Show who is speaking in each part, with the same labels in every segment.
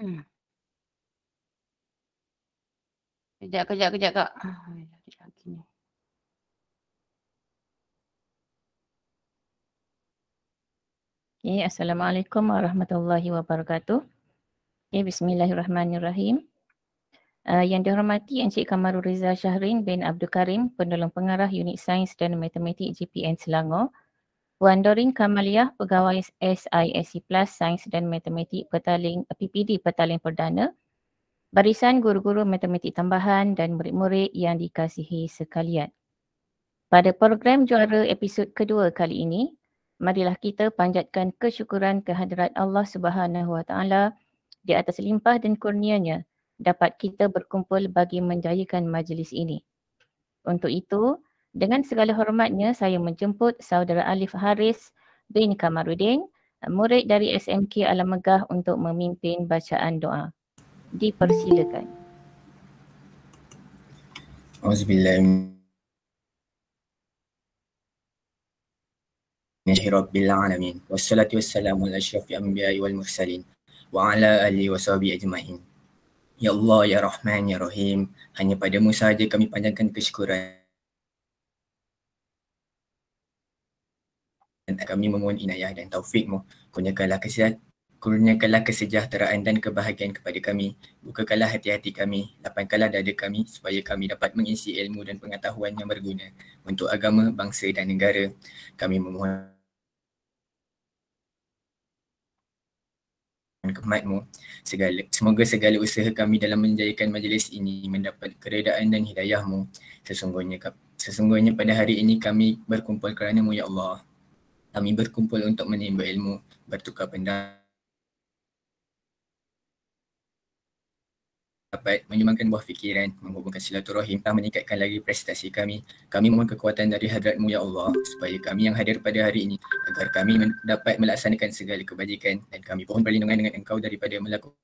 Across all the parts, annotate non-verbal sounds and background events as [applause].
Speaker 1: Hmm. Kejap, kejap, kejap kak. Ah, ya,
Speaker 2: okay, Assalamualaikum warahmatullahi wabarakatuh. Okay, Bismillahirrahmanirrahim. Uh, yang dihormati Encik Kamarul Rizal Syahrin bin Abdul Karim, penolong pengarah unit sains dan matematik GPN Selangor. Puan Dorin Kamaliah, Pegawai SISC Plus Sains dan Matematik Petaling eh, PPD Petaling Perdana, Barisan Guru-Guru Matematik Tambahan dan murid-murid yang dikasihi sekalian. Pada program juara episod kedua kali ini, marilah kita panjatkan kesyukuran kehadirat Allah Subhanahu Wa Taala di atas limpah dan kurnianya dapat kita berkumpul bagi menjayakan majlis ini. Untuk itu, dengan segala hormatnya, saya menjemput Saudara Alif Haris bin Kamarudin, murid dari SMK Alam Megah untuk memimpin bacaan doa. Dipersilakan.
Speaker 3: Bismillahirrahmanirrahim. Wassalatu wassalamu ala asyrafi anbiya'i wal mursalin wa ala alihi wa sahbihi Ya Allah, Ya Rahman, Ya Rahim, hanya padamu sahaja kami panjangkan kesyukuran anak kami memohon inayah dan taufikmu. Kurniakanlah kesihatan kurniakanlah kesejahteraan dan kebahagiaan kepada kami. Bukakanlah hati-hati kami, lapangkanlah dada kami supaya kami dapat mengisi ilmu dan pengetahuan yang berguna untuk agama, bangsa dan negara. Kami memohon kematmu. Segala, semoga segala usaha kami dalam menjayakan majlis ini mendapat keredaan dan hidayahmu. Sesungguhnya, sesungguhnya pada hari ini kami berkumpul kerana-Mu, Ya Allah kami berkumpul untuk menimba ilmu, bertukar pendapat, dapat menyumbangkan buah fikiran, menghubungkan silaturahim dan meningkatkan lagi prestasi kami. Kami mohon kekuatan dari hadratmu ya Allah supaya kami yang hadir pada hari ini agar kami dapat melaksanakan segala kebajikan dan kami mohon perlindungan dengan engkau daripada melakukan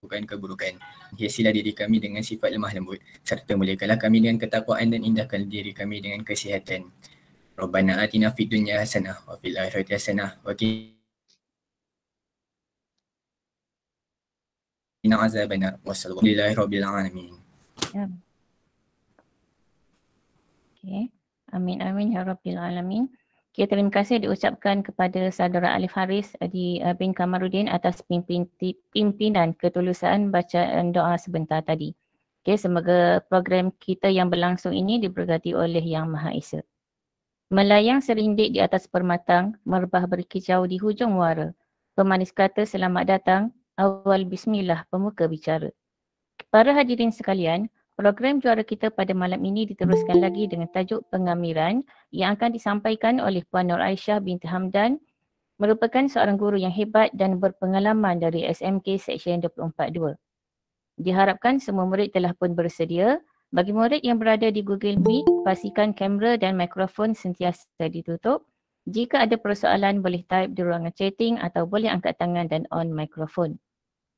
Speaker 3: Bukan keburukan. Hiasilah diri kami dengan sifat lemah lembut serta muliakanlah kami dengan ketakwaan dan indahkan diri kami dengan kesihatan. Rabbana atina fid dunya hasanah wa fil akhirati hasanah wa qina azabannar. Wassalamualaikum rabbil alamin.
Speaker 2: Ya. Okay. Amin amin ya rabbil alamin. Okay, ya, terima kasih diucapkan kepada Saudara Alif Haris di eh, bin Kamarudin atas pimpinan ketulusan bacaan doa sebentar tadi. Okay, semoga program kita yang berlangsung ini diberkati oleh Yang Maha Esa. Melayang serindik di atas permatang, merbah berkicau di hujung muara. Pemanis kata selamat datang, awal bismillah pemuka bicara. Para hadirin sekalian, Program juara kita pada malam ini diteruskan lagi dengan tajuk pengamiran yang akan disampaikan oleh Puan Nur Aisyah binti Hamdan merupakan seorang guru yang hebat dan berpengalaman dari SMK Seksyen 24.2. Diharapkan semua murid telah pun bersedia. Bagi murid yang berada di Google Meet, pastikan kamera dan mikrofon sentiasa ditutup. Jika ada persoalan, boleh type di ruangan chatting atau boleh angkat tangan dan on mikrofon.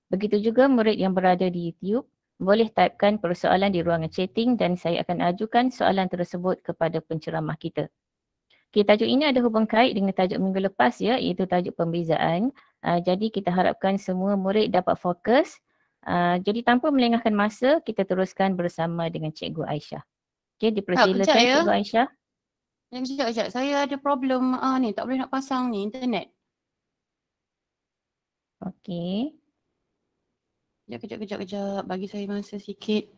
Speaker 2: Begitu juga murid yang berada di YouTube, boleh typekan persoalan di ruangan chatting dan saya akan ajukan soalan tersebut kepada penceramah kita. Okay, tajuk ini ada hubung kait dengan tajuk minggu lepas ya, iaitu tajuk pembezaan. Uh, jadi kita harapkan semua murid dapat fokus. Uh, jadi tanpa melengahkan masa, kita teruskan bersama dengan Cikgu Aisyah. Okay, dipersilakan ya. Cikgu Aisyah.
Speaker 1: Sekejap, sekejap. Saya ada problem uh, ni, tak boleh nak pasang ni internet. Okay. Kejap, ya, kejap, kejap, kejap. Bagi saya masa
Speaker 2: sikit.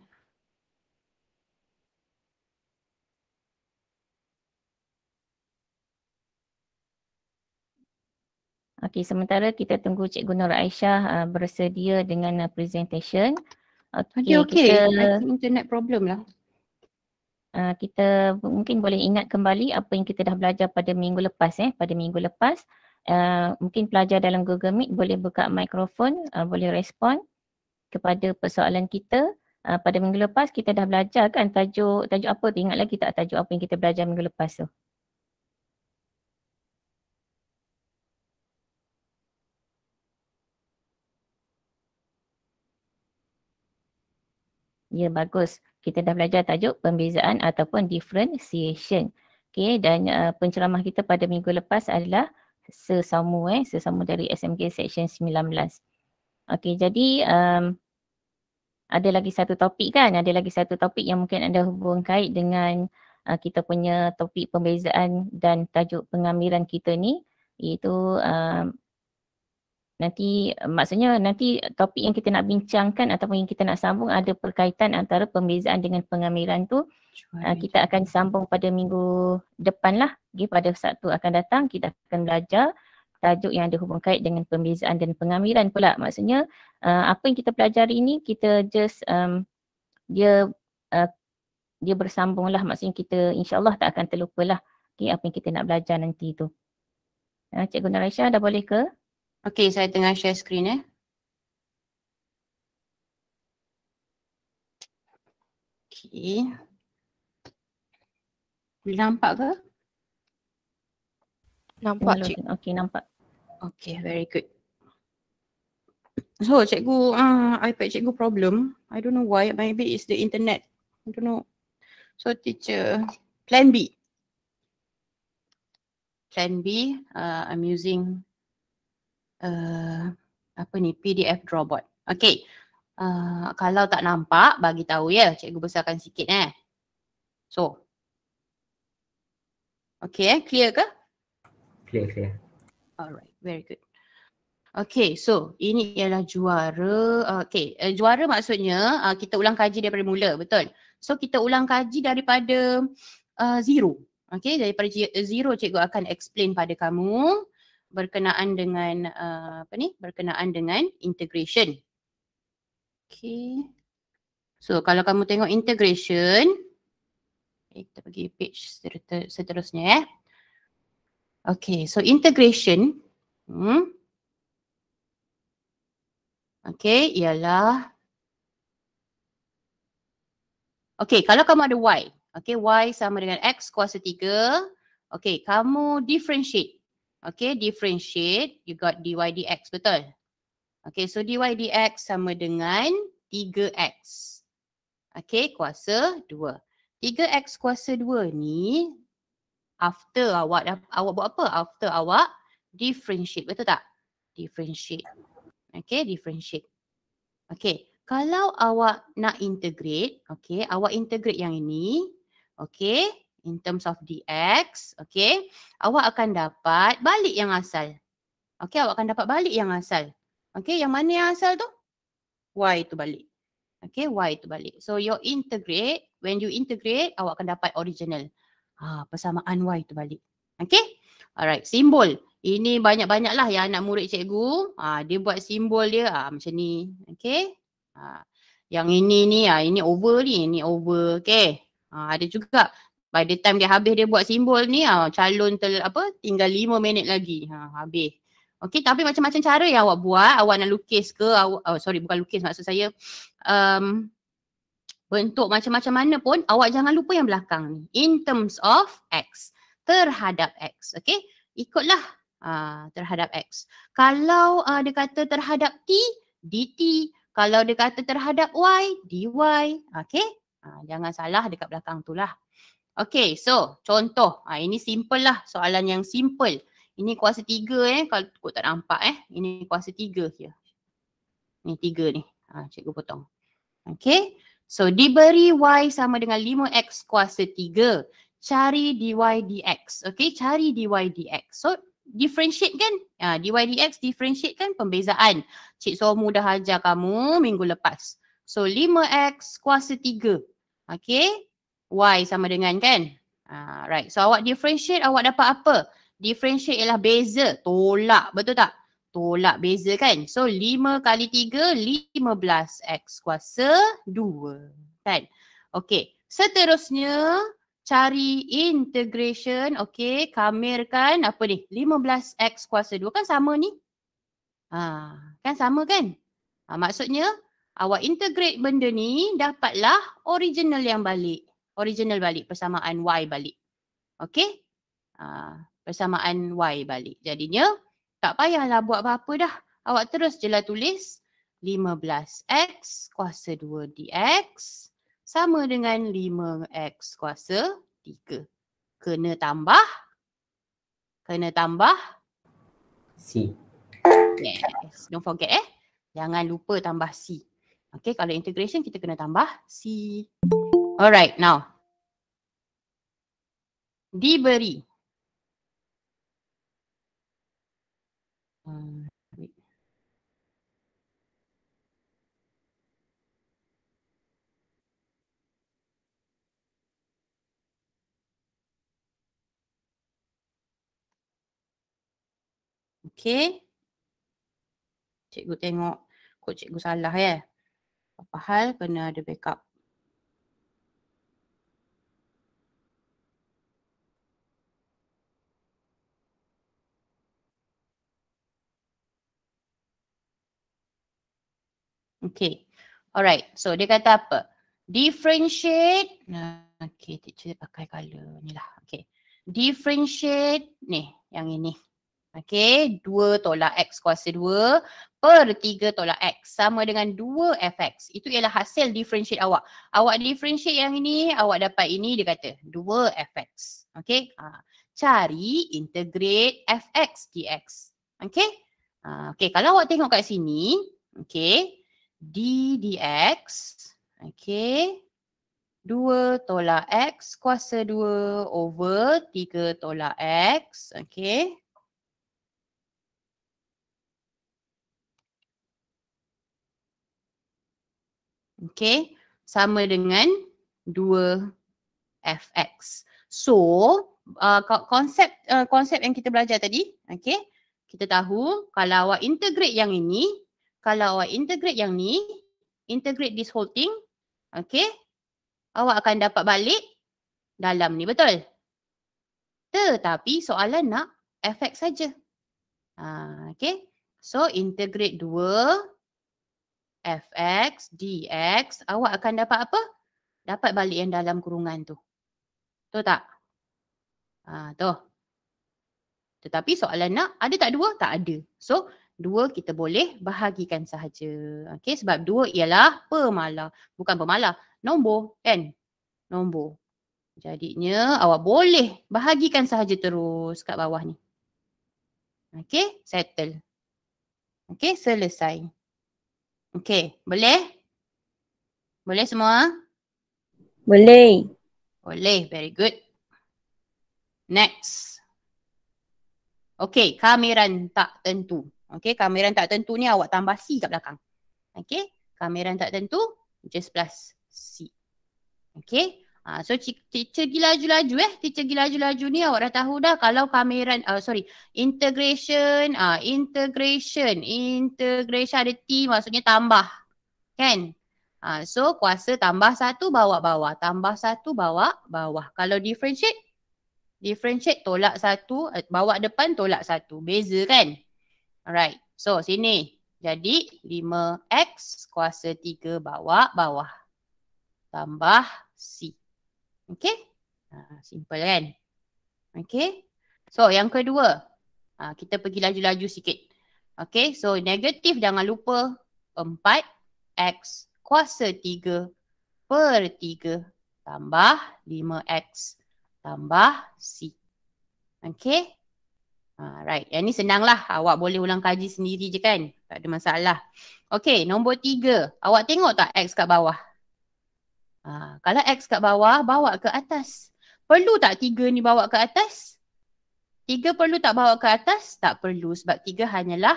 Speaker 2: Okey, sementara kita tunggu Cikgu Nur Aisyah uh, bersedia dengan uh, presentation. Okey, okay, okay. kita...
Speaker 1: internet problem lah.
Speaker 2: Uh, kita mungkin boleh ingat kembali apa yang kita dah belajar pada minggu lepas eh pada minggu lepas uh, mungkin pelajar dalam Google Meet boleh buka mikrofon uh, boleh respon kepada persoalan kita uh, pada minggu lepas kita dah belajar kan tajuk tajuk apa tu ingat lagi tak tajuk apa yang kita belajar minggu lepas tu Ya bagus. Kita dah belajar tajuk pembezaan ataupun differentiation. Okey dan uh, penceramah kita pada minggu lepas adalah sesamu eh sesamu dari SMK section 19. Okey jadi um, ada lagi satu topik kan ada lagi satu topik yang mungkin ada hubung kait dengan uh, kita punya topik pembezaan dan tajuk pengambilan kita ni iaitu uh, Nanti maksudnya nanti topik yang kita nak bincangkan ataupun yang kita nak sambung ada perkaitan antara pembezaan dengan pengamiran tu Cuma uh, kita akan sambung pada minggu depan lah okay, pada Sabtu akan datang kita akan belajar tajuk yang ada hubung kait dengan pembezaan dan pengambilan pula. Maksudnya uh, apa yang kita pelajari ini kita just um, dia uh, dia bersambung lah maksudnya kita Allah tak akan terlupa lah okay, apa yang kita nak belajar nanti tu. Uh, Cikgu Narasha dah boleh ke? Okay saya tengah share screen eh. Okay. Boleh nampak ke? Nampak cik. Okey nampak. Okay, very good. So, cikgu, uh, iPad cikgu problem. I don't know why.
Speaker 1: Maybe it's the internet. I don't know. So, teacher, plan B. Plan B, uh, I'm using uh, apa ni PDF drawbot. Okay. Uh, kalau tak nampak, bagi tahu ya. Cikgu besarkan sikit eh. So. Okay, eh? clear ke? Clear, clear. Alright very good. Okay, so ini ialah juara. Okay, uh, juara maksudnya uh, kita ulang kaji daripada mula, betul? So kita ulang kaji daripada uh, zero. Okay, daripada eh, zero cikgu akan explain pada kamu berkenaan dengan uh, apa ni? Berkenaan dengan integration. Okay. So kalau kamu tengok integration, eh, kita pergi page seterusnya eh. Okay, so integration Hmm. Okay, ialah. Okay, kalau kamu ada Y. Okay, Y sama dengan X kuasa 3. Okay, kamu differentiate. Okay, differentiate. You got dy dx, betul? Okay, so dy dx sama dengan 3x. Okay, kuasa 2. 3x kuasa 2 ni after awak awak buat apa? After awak differentiate betul tak differentiate okay differentiate okay kalau awak nak integrate okay awak integrate yang ini okay in terms of dx okay awak akan dapat balik yang asal okay awak akan dapat balik yang asal okay yang mana yang asal tu y tu balik okay y tu balik so you integrate when you integrate awak akan dapat original ha persamaan y tu balik okay alright simbol ini banyak-banyaklah yang anak murid cikgu, ha, dia buat simbol dia ha, macam ni. Okay. Ha, ah, yang ini ni, ha, ini over ni, ini over. Okay. Ha, ada juga by the time dia habis dia buat simbol ni, ha, calon tel, apa, tinggal lima minit lagi. Ha, habis. Okay, tapi macam-macam cara yang awak buat, awak nak lukis ke, awak, oh, sorry bukan lukis maksud saya, um, bentuk macam-macam mana pun, awak jangan lupa yang belakang ni. In terms of X, terhadap X, okay. Ikutlah Ah, terhadap X. Kalau uh, dia kata terhadap T, DT. Kalau dia kata terhadap Y, DY. Okay. Uh, ah, jangan salah dekat belakang tu lah. Okay. So contoh. Uh, ini simple lah. Soalan yang simple. Ini kuasa tiga eh. Kalau tak nampak eh. Ini kuasa tiga here. Ni tiga ni. Ha, cikgu potong. Okay. So diberi Y sama dengan 5X kuasa tiga. Cari dy dx. Okay, cari dy dx. So differentiate kan uh, ya, DYDX differentiate kan pembezaan Cik Somu dah ajar kamu minggu lepas So 5X kuasa 3 Okay Y sama dengan kan Alright ha, uh, so awak differentiate awak dapat apa Differentiate ialah beza tolak betul tak Tolak beza kan so 5 kali 3 15X kuasa 2 Kan Okay seterusnya cari integration, okay, kamir kan, apa ni, 15x kuasa 2 kan sama ni? Ha, kan sama kan? Ha, maksudnya, awak integrate benda ni, dapatlah original yang balik. Original balik, persamaan y balik. Okay? Ha, persamaan y balik. Jadinya, tak payahlah buat apa-apa dah. Awak terus je lah tulis 15x kuasa 2 dx sama dengan 5x kuasa 3. Kena tambah. Kena tambah. C. Yes. Don't forget eh. Jangan lupa tambah C. Okay kalau integration kita kena tambah C. Alright now. Diberi. Hmm. Okey. Cikgu tengok kod cikgu salah ya. Eh. Apa hal kena ada backup. Okay, Alright. So dia kata apa? Differentiate. Okay, okey, teacher pakai color ni lah. Okay, Differentiate ni yang ini. Okay, 2 tolak x kuasa 2 per 3 tolak x sama dengan 2 fx. Itu ialah hasil differentiate awak. Awak differentiate yang ini, awak dapat ini dia kata 2 fx. Okay, ha, cari integrate fx dx. Okay, ha, okay kalau awak tengok kat sini, okay, d dx, okay, 2 tolak x kuasa 2 over 3 tolak x, okay, Okay, sama dengan 2fx. So, uh, konsep uh, konsep yang kita belajar tadi, okay, kita tahu kalau awak integrate yang ini, kalau awak integrate yang ni, integrate this whole thing, okay, awak akan dapat balik dalam ni, betul? Tetapi soalan nak fx saja. Uh, ah, okay, so integrate 2 fx dx awak akan dapat apa? Dapat balik yang dalam kurungan tu. Tahu tak? Ha, tu. Tetapi soalan nak ada tak dua? Tak ada. So dua kita boleh bahagikan sahaja. Okay sebab dua ialah pemalah. Bukan pemalah. Nombor kan? Nombor. Jadinya awak boleh bahagikan sahaja terus kat bawah ni. Okay settle. Okay selesai. Okey, boleh? Boleh semua?
Speaker 2: Boleh.
Speaker 1: Boleh, very good. Next. Okey, kameran tak tentu. Okey, kameran tak tentu ni awak tambah C kat belakang. Okey, kameran tak tentu, just plus C. Okey, Ha, so teacher pergi laju-laju eh. Teacher pergi laju-laju ni awak dah tahu dah kalau kamera, uh, sorry, integration, uh, integration, integration ada T maksudnya tambah. Kan? Ha, so kuasa tambah satu bawah-bawah. Tambah satu bawah-bawah. Kalau differentiate, differentiate tolak satu, eh, bawa depan tolak satu. Beza kan? Alright. So sini. Jadi 5X kuasa 3 bawah-bawah. Tambah C. Okay. Ah, simple lah kan. Okay. So yang kedua. Ah, kita pergi laju-laju sikit. Okay. So negatif jangan lupa 4x kuasa 3 per 3 tambah 5x tambah C. Okay. Alright. Ah, yang ni senang lah. Awak boleh ulang kaji sendiri je kan. Tak ada masalah. Okay. Nombor tiga, Awak tengok tak x kat bawah? Ha, kalau X kat bawah, bawa ke atas. Perlu tak tiga ni bawa ke atas? Tiga perlu tak bawa ke atas? Tak perlu sebab tiga hanyalah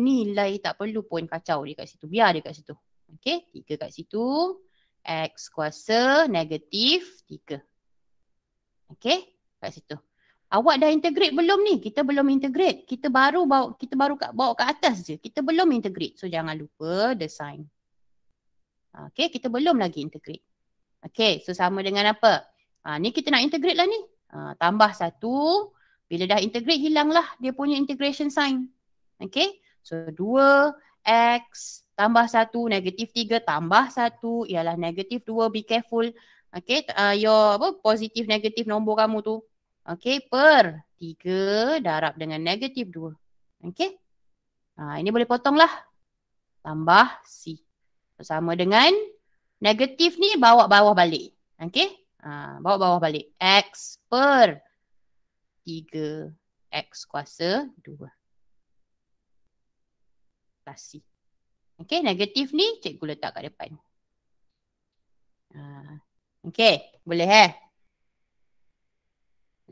Speaker 1: nilai tak perlu pun kacau dia kat situ. Biar dia kat situ. Okey, tiga kat situ. X kuasa negatif tiga. Okey, kat situ. Awak dah integrate belum ni? Kita belum integrate. Kita baru bawa kita baru kat bawa kat atas je. Kita belum integrate. So jangan lupa the sign. Okay, kita belum lagi integrate. Okay, so sama dengan apa? Ha, ni kita nak integrate lah ni. Ha, tambah satu, bila dah integrate hilanglah dia punya integration sign. Okay, so dua x tambah satu, negatif tiga tambah satu, ialah negatif dua. Be careful. Okay, uh, ah, your apa, positive negatif nombor kamu tu. Okay, per tiga darab dengan negatif dua. Okay, ha, ini boleh potong lah. Tambah C. So, sama dengan Negatif ni bawa bawah balik. Okay. Uh, ha, bawa bawah balik. X per 3 X kuasa 2. Plus C. Okay. Negatif ni cikgu letak kat depan. Uh, ha, okay. Boleh eh?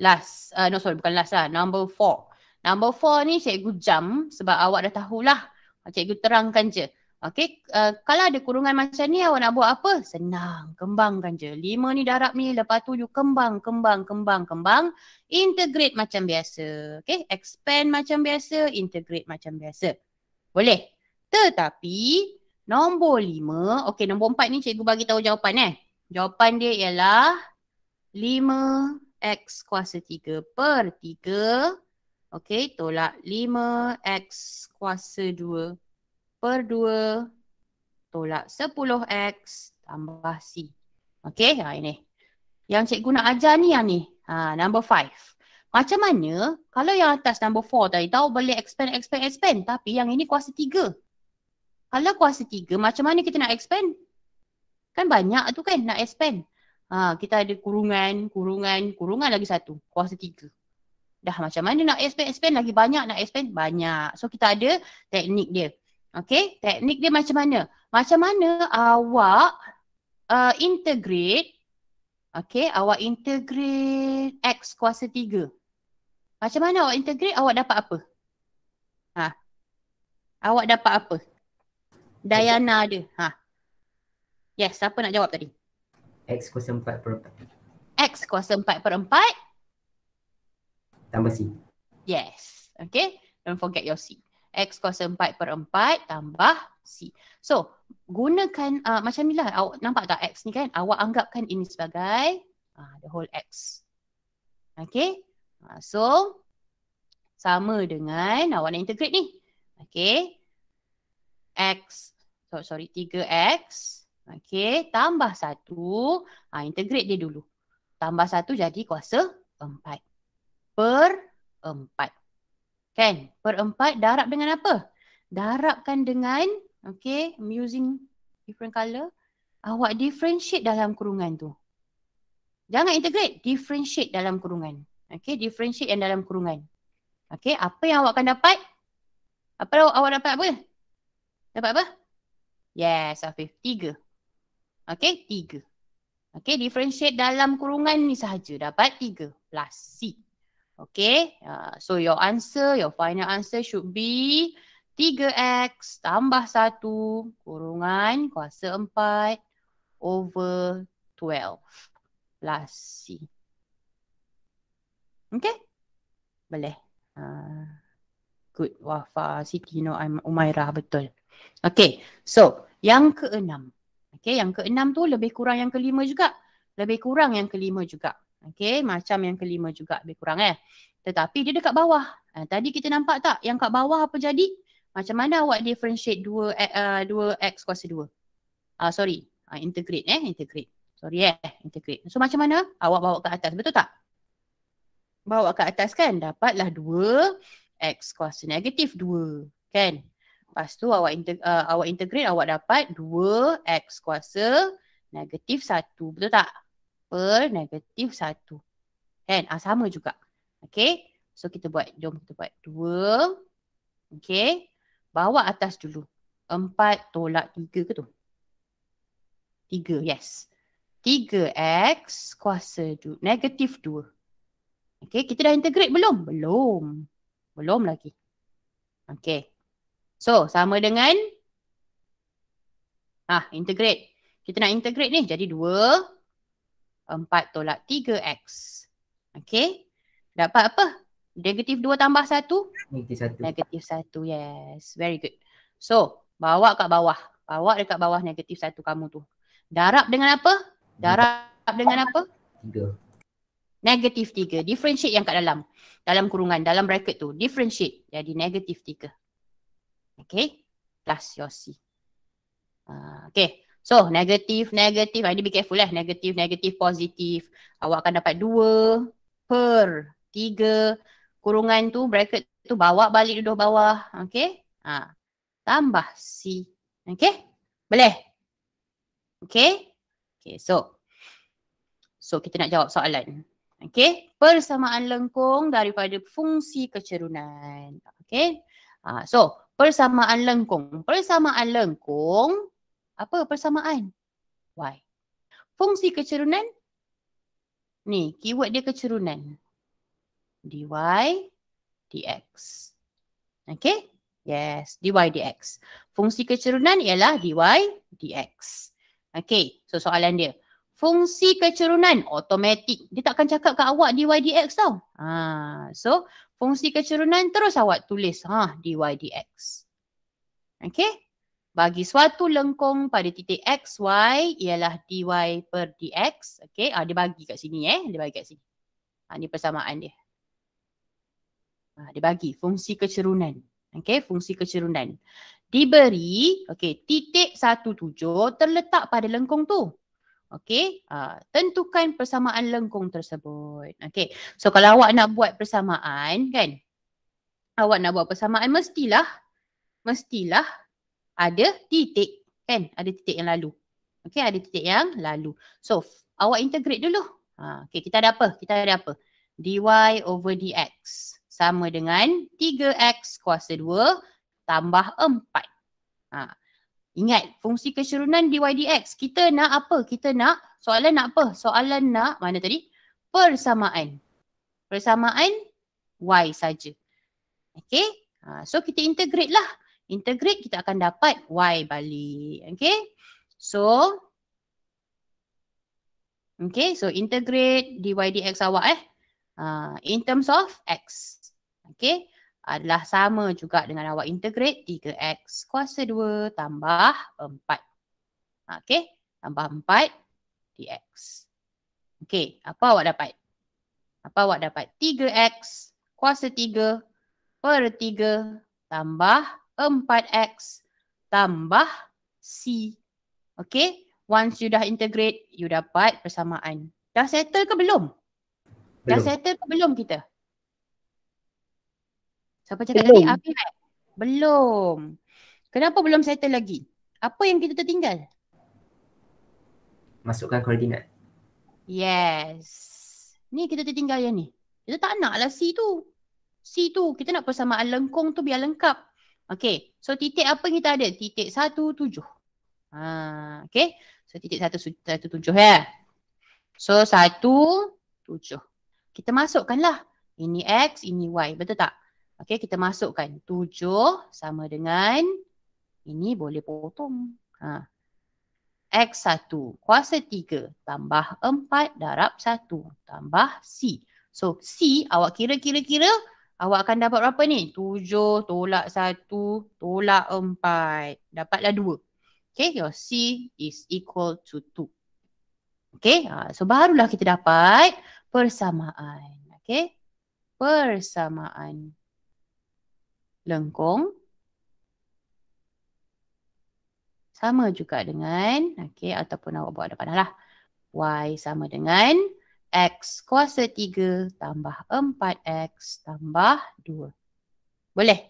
Speaker 1: Last. Uh, no sorry. Bukan last lah. Number 4. Number 4 ni cikgu jam sebab awak dah tahulah. Cikgu terangkan je. Okey, uh, kalau ada kurungan macam ni awak nak buat apa? Senang, kembangkan je. Lima ni darab ni, lepas tu you kembang, kembang, kembang, kembang. Integrate macam biasa. Okey, expand macam biasa, integrate macam biasa. Boleh. Tetapi nombor lima, okey nombor empat ni cikgu bagi tahu jawapan eh. Jawapan dia ialah lima x kuasa tiga per tiga. Okey, tolak lima x kuasa dua per 2 tolak 10x tambah C. Okey, ha, ini. Yang cikgu nak ajar ni yang ni. Ha, number 5. Macam mana kalau yang atas number 4 tadi tahu boleh expand, expand, expand. Tapi yang ini kuasa 3. Kalau kuasa 3, macam mana kita nak expand? Kan banyak tu kan nak expand. Ha, kita ada kurungan, kurungan, kurungan lagi satu. Kuasa 3. Dah macam mana nak expand, expand lagi banyak nak expand? Banyak. So kita ada teknik dia. Okay, teknik dia macam mana? Macam mana awak uh, integrate Okay, awak integrate X kuasa 3 Macam mana awak integrate, awak dapat apa? Ha. Awak dapat apa? Dayana ada. Ha. Yes, siapa nak jawab tadi?
Speaker 3: X kuasa 4 per 4.
Speaker 1: X kuasa 4 per 4. Tambah C. Yes. Okay. Don't forget your C. X kuasa 4 per 4 tambah C. So gunakan uh, macam ni lah awak nampak tak X ni kan awak anggapkan ini sebagai uh, the whole X. Okay uh, so sama dengan awak nak integrate ni. Okay X so, sorry 3X okay tambah 1 uh, integrate dia dulu. Tambah 1 jadi kuasa 4 per 4. Kan? Perempat darab dengan apa? Darabkan dengan, okay, I'm using different color. Awak differentiate dalam kurungan tu. Jangan integrate, differentiate dalam kurungan. Okay, differentiate yang dalam kurungan. Okay, apa yang awak akan dapat? Apa awak dapat apa? Dapat apa? Yes, Afif. Tiga. Okay, tiga. Okay, differentiate dalam kurungan ni sahaja. Dapat tiga plus C. Okay, uh, so your answer, your final answer should be 3x tambah 1 kurungan kuasa 4 over 12 plus C. Okay? Boleh. Uh, good. Wafa, Siti, no, I'm Umairah. Betul. Okay. So, yang keenam. Okay, yang keenam tu lebih kurang yang kelima juga. Lebih kurang yang kelima juga. Okay, macam yang kelima juga lebih kurang eh. Tetapi dia dekat bawah. Uh, tadi kita nampak tak yang kat bawah apa jadi? Macam mana awak differentiate 2, eh, uh, 2x kuasa 2? Uh, ah, sorry, uh, integrate eh, integrate. Sorry eh, integrate. So macam mana awak bawa ke atas, betul tak? Bawa ke atas kan, dapatlah 2x kuasa negatif 2. Kan? Lepas tu awak, integ- uh, awak integrate, awak dapat 2x kuasa negatif 1. Betul tak? triple, negatif satu. Kan? Ha, sama juga. Okay? So kita buat, jom kita buat dua. Okay? Bawa atas dulu. Empat tolak tiga ke tu? Tiga, yes. Tiga X kuasa dua negatif dua. Okay, kita dah integrate belum? Belum. Belum lagi. Okay. So, sama dengan ah integrate. Kita nak integrate ni jadi dua. 4 tolak 3x. Okay. Dapat apa? Negatif 2 tambah 1? Negatif 1. Negatif 1. Yes. Very good. So, bawa kat bawah. Bawa dekat bawah negatif 1 kamu tu. Darab dengan apa? Darab dengan apa? 3. Negatif 3. Differentiate yang kat dalam. Dalam kurungan. Dalam bracket tu. Differentiate. Jadi negatif 3. Okay. Plus your C. Uh, ah, okay. So negatif, negatif. Ini be careful lah. Negatif, negatif, positif. Awak akan dapat dua per tiga kurungan tu bracket tu bawa balik duduk bawah. Okay. Ha. Tambah C. Okay. Boleh? Okay. Okay. So. So kita nak jawab soalan. Okay. Persamaan lengkung daripada fungsi kecerunan. Okay. Ha. So persamaan lengkung. Persamaan lengkung apa persamaan? Why? Fungsi kecerunan? Ni, keyword dia kecerunan. dy dx. Okay? Yes, dy dx. Fungsi kecerunan ialah dy dx. Okay, so soalan dia. Fungsi kecerunan, automatik. Dia takkan cakap kat awak dy dx tau. Ha, so, fungsi kecerunan terus awak tulis ha, dy dx. Okay? bagi suatu lengkung pada titik x y ialah dy per dx. Okey, ha, dia bagi kat sini eh. Dia bagi kat sini. Ha, ah, ini persamaan dia. Ha, dia bagi fungsi kecerunan. Okey, fungsi kecerunan. Diberi, okey, titik 17 terletak pada lengkung tu. Okey, ha, tentukan persamaan lengkung tersebut. Okey, so kalau awak nak buat persamaan kan, awak nak buat persamaan mestilah, mestilah ada titik kan ada titik yang lalu okey ada titik yang lalu so awak integrate dulu ha okey kita ada apa kita ada apa dy over dx sama dengan 3x kuasa 2 tambah 4 ha ingat fungsi keserunan dy dx kita nak apa kita nak soalan nak apa soalan nak mana tadi persamaan persamaan y saja okey ha, so kita integrate lah integrate kita akan dapat y balik. Okay. So Okay, so integrate dy dx awak eh. Uh, in terms of x. Okay, adalah sama juga dengan awak integrate 3x kuasa 2 tambah 4. Okay, tambah 4 dx. Okay, apa awak dapat? Apa awak dapat? 3x kuasa 3 per 3 tambah 4x tambah c. Okay, once you dah integrate, you dapat persamaan. Dah settle ke belum? belum. Dah settle ke belum kita? Siapa cakap belum. tadi? Afif? Eh? Belum. Kenapa belum settle lagi? Apa yang kita tertinggal?
Speaker 3: Masukkan koordinat.
Speaker 1: Yes. Ni kita tertinggal yang ni. Kita tak nak lah C tu. C tu. Kita nak persamaan lengkung tu biar lengkap. Okey, so titik apa kita ada? Titik satu tujuh. Ha, okay, so titik satu, satu tujuh ya. So satu tujuh. Kita masukkanlah. Ini X, ini Y. Betul tak? Okey kita masukkan. Tujuh sama dengan ini boleh potong. Ha. X satu kuasa tiga tambah empat darab satu tambah C. So C awak kira-kira-kira awak akan dapat berapa ni? 7 tolak 1 tolak 4. Dapatlah 2. Okay, your C is equal to 2. Okay, ha, so barulah kita dapat persamaan. Okay, persamaan lengkung sama juga dengan, okay, ataupun awak buat depan lah. Y sama dengan X kuasa 3 tambah 4X tambah 2. Boleh?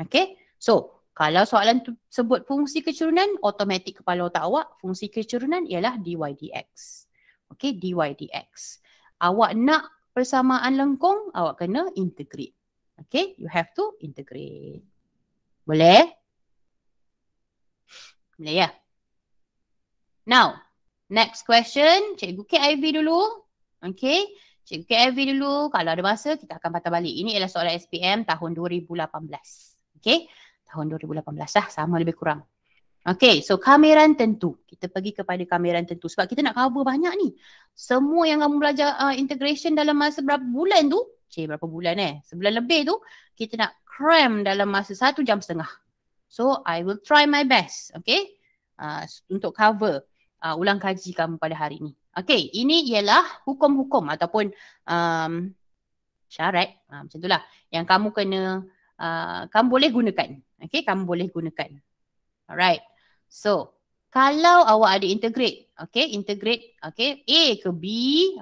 Speaker 1: Okay. So, kalau soalan tu sebut fungsi kecerunan, automatik kepala otak awak, fungsi kecerunan ialah dy dx. Okay, dy dx. Awak nak persamaan lengkung, awak kena integrate. Okay, you have to integrate. Boleh? Boleh ya? Now, Next question, Cikgu KIV dulu. Okay, Cikgu KIV dulu. Kalau ada masa, kita akan patah balik. Ini ialah soalan SPM tahun 2018. Okay, tahun 2018 lah. Sama lebih kurang. Okay, so kameran tentu. Kita pergi kepada kameran tentu. Sebab kita nak cover banyak ni. Semua yang kamu belajar uh, integration dalam masa berapa bulan tu. Cik, berapa bulan eh? Sebulan lebih tu, kita nak cram dalam masa satu jam setengah. So, I will try my best. Okay? Uh, untuk cover uh, ulang kaji kamu pada hari ini. Okey, ini ialah hukum-hukum ataupun um, syarat uh, macam itulah yang kamu kena uh, kamu boleh gunakan. Okey, kamu boleh gunakan. Alright. So, kalau awak ada integrate, okey, integrate, okey, A ke B,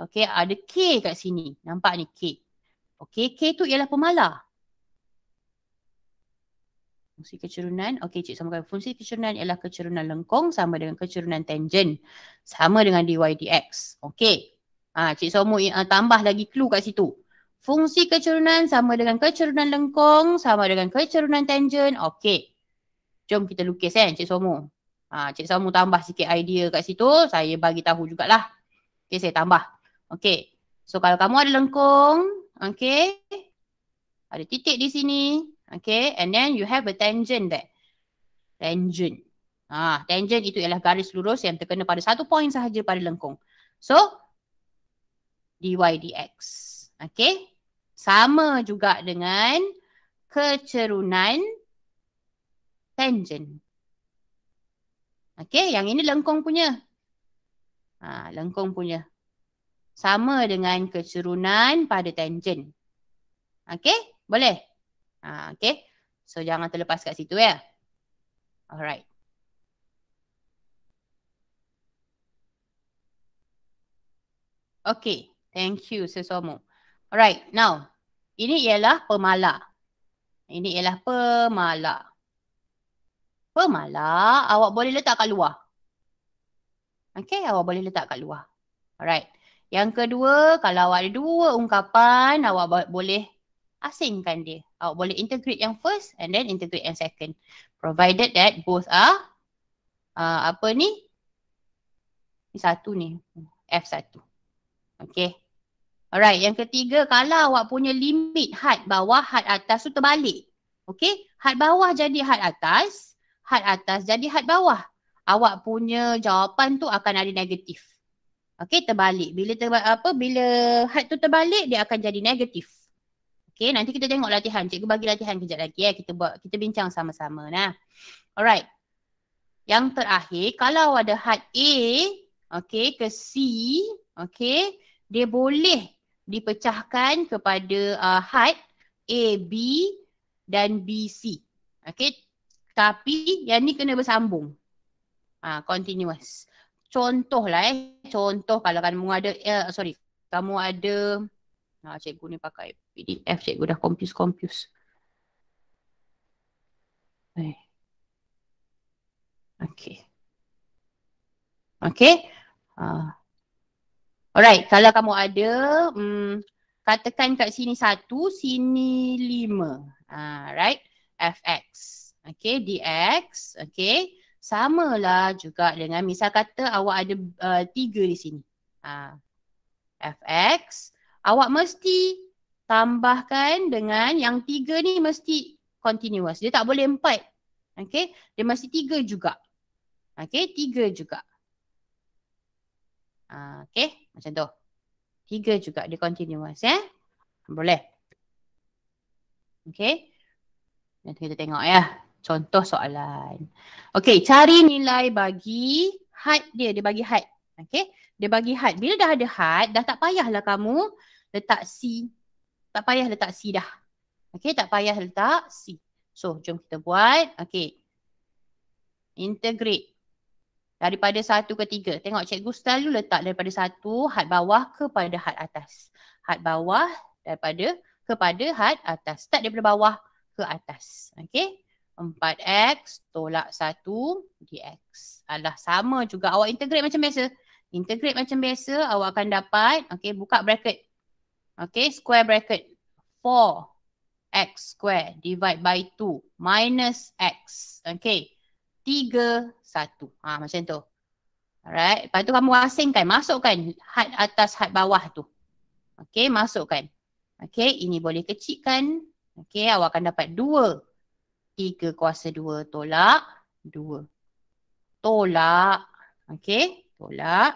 Speaker 1: okey, ada K kat sini. Nampak ni K. Okey, K tu ialah pemalar fungsi kecerunan. Okey, cik samakan. Fungsi kecerunan ialah kecerunan lengkung sama dengan kecerunan tangent. Sama dengan dy dx. Okey. Ha, cik Somo uh, eh, ah, tambah lagi clue kat situ. Fungsi kecerunan sama dengan kecerunan lengkung sama dengan kecerunan tangent. Okey. Jom kita lukis kan, cik Somo. Ha, cik Somo tambah sikit idea kat situ. Saya bagi tahu jugalah. Okey, saya tambah. Okey. So kalau kamu ada lengkung, okey. Ada titik di sini. Okay, and then you have a tangent there. Tangent. Ah, tangent itu ialah garis lurus yang terkena pada satu point sahaja pada lengkung. So, dy dx. Okay, sama juga dengan kecerunan tangent. Okay, yang ini lengkung punya. Ah, lengkung punya. Sama dengan kecerunan pada tangent. Okay, Boleh. Uh, okay. So jangan terlepas kat situ ya. Alright. Okay. Thank you sesuamu. Alright. Now. Ini ialah pemala. Ini ialah pemala. Pemala awak boleh letak kat luar. Okay. Awak boleh letak kat luar. Alright. Yang kedua, kalau awak ada dua ungkapan, awak boleh asingkan dia uh, boleh integrate yang first and then integrate yang second provided that both are uh, apa ni ni satu ni F1 okay alright yang ketiga kalau awak punya limit had bawah had atas tu terbalik okay had bawah jadi had atas had atas jadi had bawah awak punya jawapan tu akan ada negatif okay terbalik bila terbalik apa bila had tu terbalik dia akan jadi negatif Okay, nanti kita tengok latihan. Cikgu bagi latihan kejap lagi ya. Eh. Kita buat, kita bincang sama-sama. Nah. Alright. Yang terakhir, kalau ada had A, okay, ke C, okay, dia boleh dipecahkan kepada uh, had A, B dan B, C. Okay. Tapi yang ni kena bersambung. Ah, continuous. Contohlah eh. Contoh kalau kamu ada, uh, sorry, kamu ada Nah, ha, cikgu ni pakai PDF, cikgu dah kompius-kompius. Okay. Okay. Uh. Ha. Alright, kalau kamu ada, um, katakan kat sini satu, sini lima. Alright, ha, uh, fx. Okay, dx. Okay, sama lah juga dengan misal kata awak ada uh, tiga di sini. Uh, fx. Fx awak mesti tambahkan dengan yang tiga ni mesti continuous. Dia tak boleh empat. Okay. Dia mesti tiga juga. Okay. Tiga juga. Ah, okay. Macam tu. Tiga juga dia continuous. Eh? Boleh. Okay. Nanti kita tengok ya. Contoh soalan. Okay. Cari nilai bagi height dia. Dia bagi height. Okay. Dia bagi height. Bila dah ada height, dah tak payahlah kamu letak C. Tak payah letak C dah. Okay, tak payah letak C. So, jom kita buat. Okay. Integrate. Daripada satu ke tiga. Tengok cikgu selalu letak daripada satu had bawah kepada had atas. Had bawah daripada kepada had atas. Start daripada bawah ke atas. Okay. 4x tolak 1 dx. Alah sama juga. Awak integrate macam biasa. Integrate macam biasa. Awak akan dapat. Okay. Buka bracket. Okay, square bracket 4x square divide by 2 minus x. Okay, 3, 1. Ha, macam tu. Alright, lepas tu kamu asingkan, masukkan had atas had bawah tu. Okay, masukkan. Okay, ini boleh kecikkan. Okay, awak akan dapat 2. 3 kuasa 2 tolak 2. Tolak. Okay, tolak.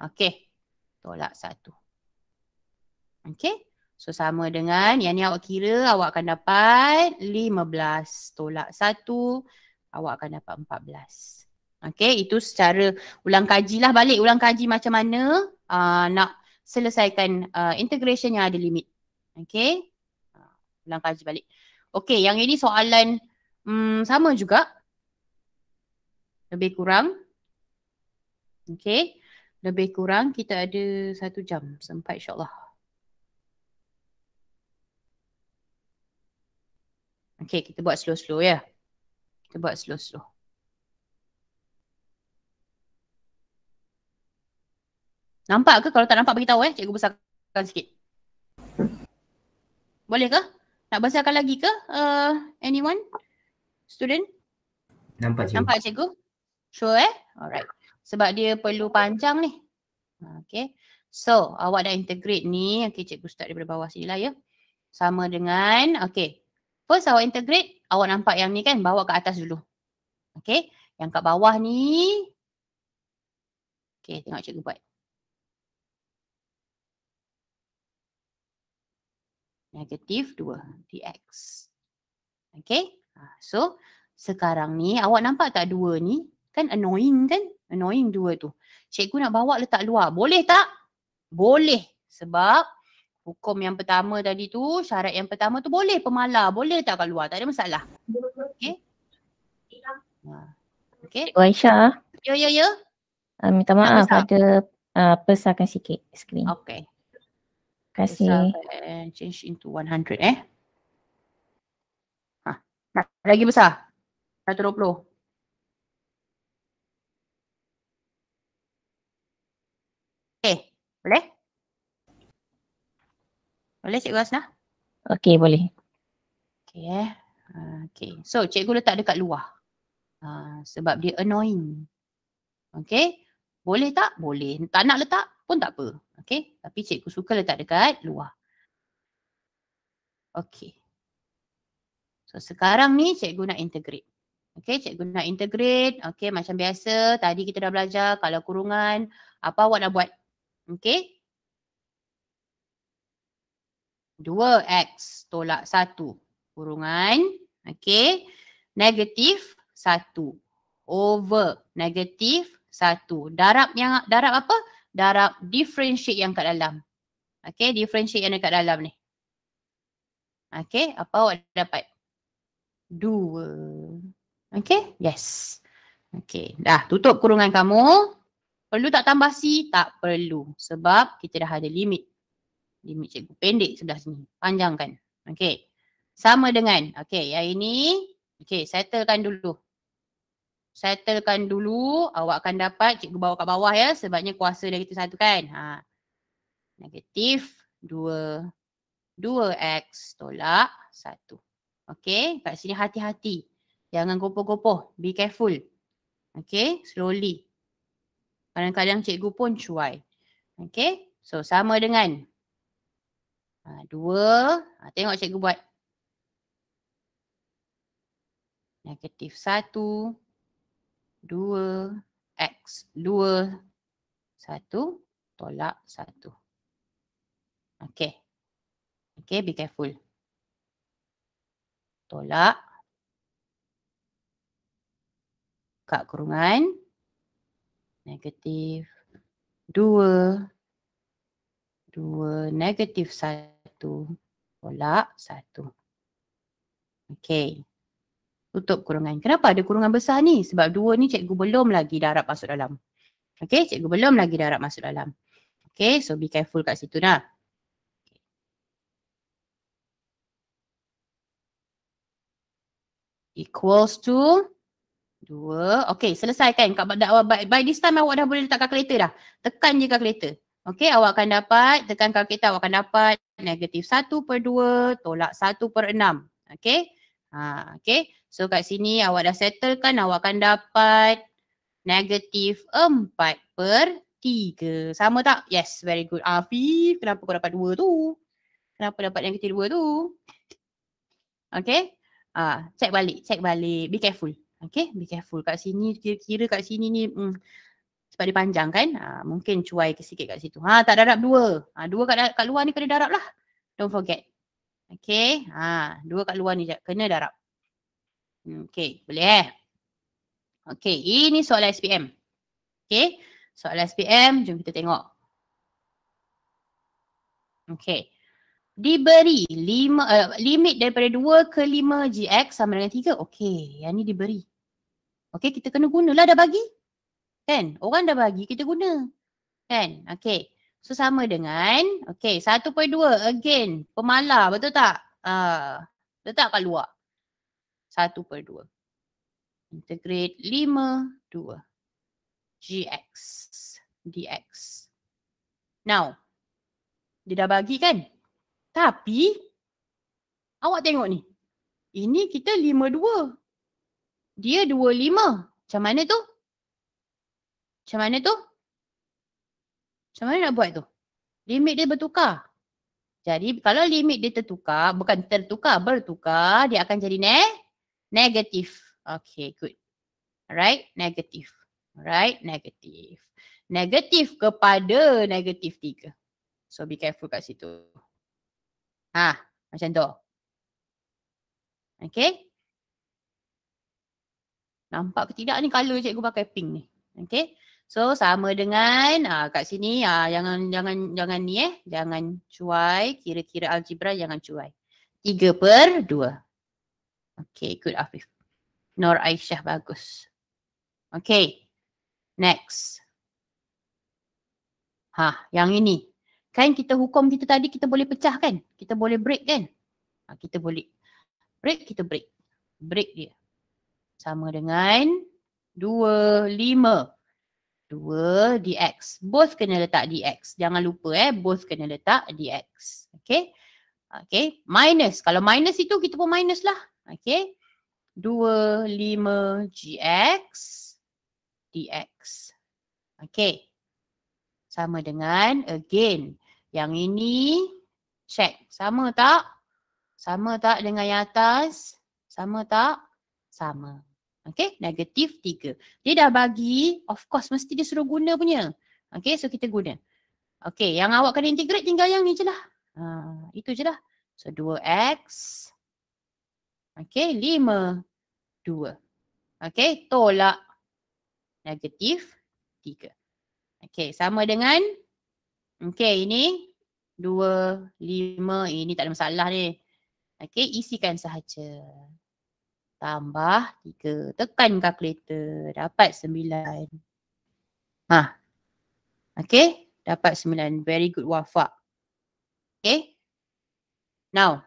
Speaker 1: Okey. Tolak satu. Okey. So sama dengan yang ni awak kira awak akan dapat 15. Tolak satu. Awak akan dapat 14. Okey. Itu secara ulang kaji lah balik. Ulang kaji macam mana uh, nak selesaikan uh, integration yang ada limit. Okey. Uh, ulang kaji balik. Okey. Yang ini soalan um, sama juga. Lebih kurang. Okey lebih kurang kita ada satu jam sampai insyaAllah. Okay kita buat slow-slow ya. Kita buat slow-slow. Nampak ke? Kalau tak nampak beritahu eh. Cikgu besarkan sikit. Boleh ke? Nak besarkan lagi ke? Uh, anyone? Student? Nampak cikgu. Nampak cikgu? Sure eh? Alright sebab dia perlu panjang ni. Ha, okay. So awak dah integrate ni. Okay cikgu start daripada bawah sini lah ya. Sama dengan okay. First awak integrate awak nampak yang ni kan bawa ke atas dulu. Okay. Yang kat bawah ni. Okay tengok cikgu buat. Negatif 2 dx. Okay. Ha, so sekarang ni awak nampak tak 2 ni? Kan annoying kan? annoying dua tu. Cikgu nak bawa letak luar. Boleh tak? Boleh. Sebab hukum yang pertama tadi tu, syarat yang pertama tu boleh pemalar. Boleh tak kat luar? Tak ada masalah. Okay. Ha. Okay. Cikgu Aisyah. Ya, ya, ya.
Speaker 2: Uh, minta maaf besar. ada uh, ah, besarkan sikit screen. Okay. Terima
Speaker 1: kasih. change into 100 eh. Ha. Lagi besar. 120. Boleh? Boleh Cikgu Asna?
Speaker 2: Okey boleh. Okey eh. Ah, okey.
Speaker 1: So Cikgu letak dekat luar. Uh, sebab dia annoying. Okey. Boleh tak? Boleh. Tak nak letak pun tak apa. Okey. Tapi Cikgu suka letak dekat luar. Okey. So sekarang ni Cikgu nak integrate. okay, cikgu nak integrate. okay, macam biasa tadi kita dah belajar kalau kurungan apa awak nak buat? Okay. 2x tolak 1 kurungan. Okay. Negatif 1 over negatif 1. Darab yang darab apa? Darab differentiate yang kat dalam. Okay. Differentiate yang kat dalam ni. Okay. Apa awak dapat? 2. Okay. Yes. Okay. Dah. Tutup kurungan kamu. Perlu tak tambah C? Tak perlu. Sebab kita dah ada limit. Limit cikgu pendek sebelah sini. panjang kan? Okay. Sama dengan. Okay yang ini. Okay settlekan dulu. Settlekan dulu. Awak akan dapat. Cikgu bawa kat bawah ya. Sebabnya kuasa dia kita satu kan. Ha. Negatif 2. 2X tolak 1. Okay. Kat sini hati-hati. Jangan gopoh-gopoh. Be careful. Okay. Slowly. Kadang-kadang cikgu pun cuai. Okay. So sama dengan. Ha, dua. Ha, tengok cikgu buat. Negatif satu. Dua. X. Dua. Satu. Tolak satu. Okay. Okay be careful. Tolak. Kat kurungan negatif 2, 2, negatif 1, tolak 1. Okey. Tutup kurungan. Kenapa ada kurungan besar ni? Sebab dua ni cikgu belum lagi darab masuk dalam. Okey, cikgu belum lagi darab masuk dalam. Okey, so be careful kat situ dah. Equals to Dua. Okay, selesaikan. selesai kan? By, by this time awak dah boleh letak calculator dah. Tekan je calculator. Okay, awak akan dapat, tekan calculator awak akan dapat negatif satu per dua tolak satu per enam, Okay. Ha, okay. So kat sini awak dah settlekan, awak akan dapat negatif empat per tiga. Sama tak? Yes, very good. Afif, kenapa kau dapat dua tu? Kenapa dapat negatif dua tu? Okay. Ha, check balik, check balik. Be careful. Okay, be careful. Kat sini, kira-kira kat sini ni hmm, sebab dia panjang kan? Ha, mungkin cuai sikit kat situ. Ha, tak darab dua. Ha, dua kat, kat luar ni kena darab lah. Don't forget. Okay, ha, dua kat luar ni kena darab. Hmm, okay, boleh eh? Okay, ini soalan SPM. Okay, soalan SPM. Jom kita tengok. Okay diberi lima, uh, limit daripada 2 ke 5 GX sama dengan 3. Okey, yang ni diberi. Okey, kita kena gunalah dah bagi. Kan? Orang dah bagi, kita guna. Kan? Okey. So sama dengan, okey, 1.2 again, pemalar, betul tak? Ah, uh, letak kat luar. 1.2. Integrate 5, 2. GX, DX. Now, dia dah bagi kan? Tapi awak tengok ni. Ini kita lima dua, Dia dua lima. Macam mana tu? Macam mana tu? Macam mana nak buat tu? Limit dia bertukar. Jadi kalau limit dia tertukar, bukan tertukar, bertukar, dia akan jadi ne negatif. Okay, good. Alright, negatif. Alright, negatif. Negatif kepada negatif tiga. So be careful kat situ. Ha, macam tu. Okay. Nampak ke tidak ni color cikgu pakai pink ni. Okay. So sama dengan ha, kat sini ha, jangan jangan jangan ni eh. Jangan cuai. Kira-kira algebra jangan cuai.
Speaker 2: 3 per
Speaker 1: 2. Okay good Afif. Nur Aisyah bagus. Okay. Next. Ha yang ini kan kita hukum kita tadi kita boleh pecah kan kita boleh break kan ha, kita boleh break kita break break dia sama dengan 2 5 2 dx both kena letak dx jangan lupa eh both kena letak dx Okay, okay minus kalau minus itu kita pun minus lah okey 2 5 gx dx Okay sama dengan again. Yang ini check. Sama tak? Sama tak dengan yang atas? Sama tak? Sama. Okay, negatif tiga. Dia dah bagi, of course mesti dia suruh guna punya. Okay, so kita guna. Okay, yang awak kena integrate tinggal yang ni je lah. Ha, itu je lah. So 2x. Okay, 5. 2. Okay, tolak negatif 3. Okey, sama dengan okey, ini 2 5 eh, ini tak ada masalah ni. Okey, isikan sahaja. Tambah 3. Tekan kalkulator. Dapat 9. Ha. Okey, dapat 9. Very good wafak. Okey. Now.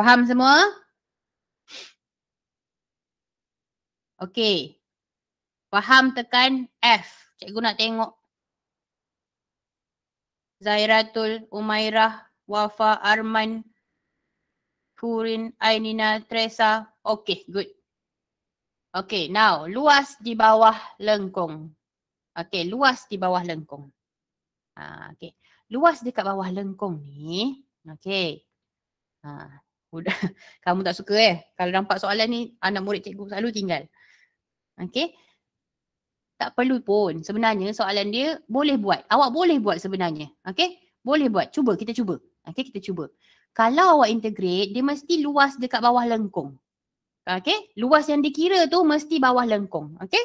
Speaker 1: Faham semua? Okey. Faham tekan F. Cikgu nak tengok. Zairatul, Umairah, Wafa, Arman, Furin, Ainina, Teresa. Okay, good. Okay, now luas di bawah lengkung. Okay, luas di bawah lengkung. Ha, okay, luas dekat bawah lengkung ni. Okay. Ha, [laughs] kamu tak suka eh. Kalau nampak soalan ni, anak murid cikgu selalu tinggal. Okay tak perlu pun sebenarnya soalan dia boleh buat. Awak boleh buat sebenarnya. Okay? Boleh buat. Cuba. Kita cuba. Okay? Kita cuba. Kalau awak integrate, dia mesti luas dekat bawah lengkung. Okay? Luas yang dikira tu mesti bawah lengkung. Okay?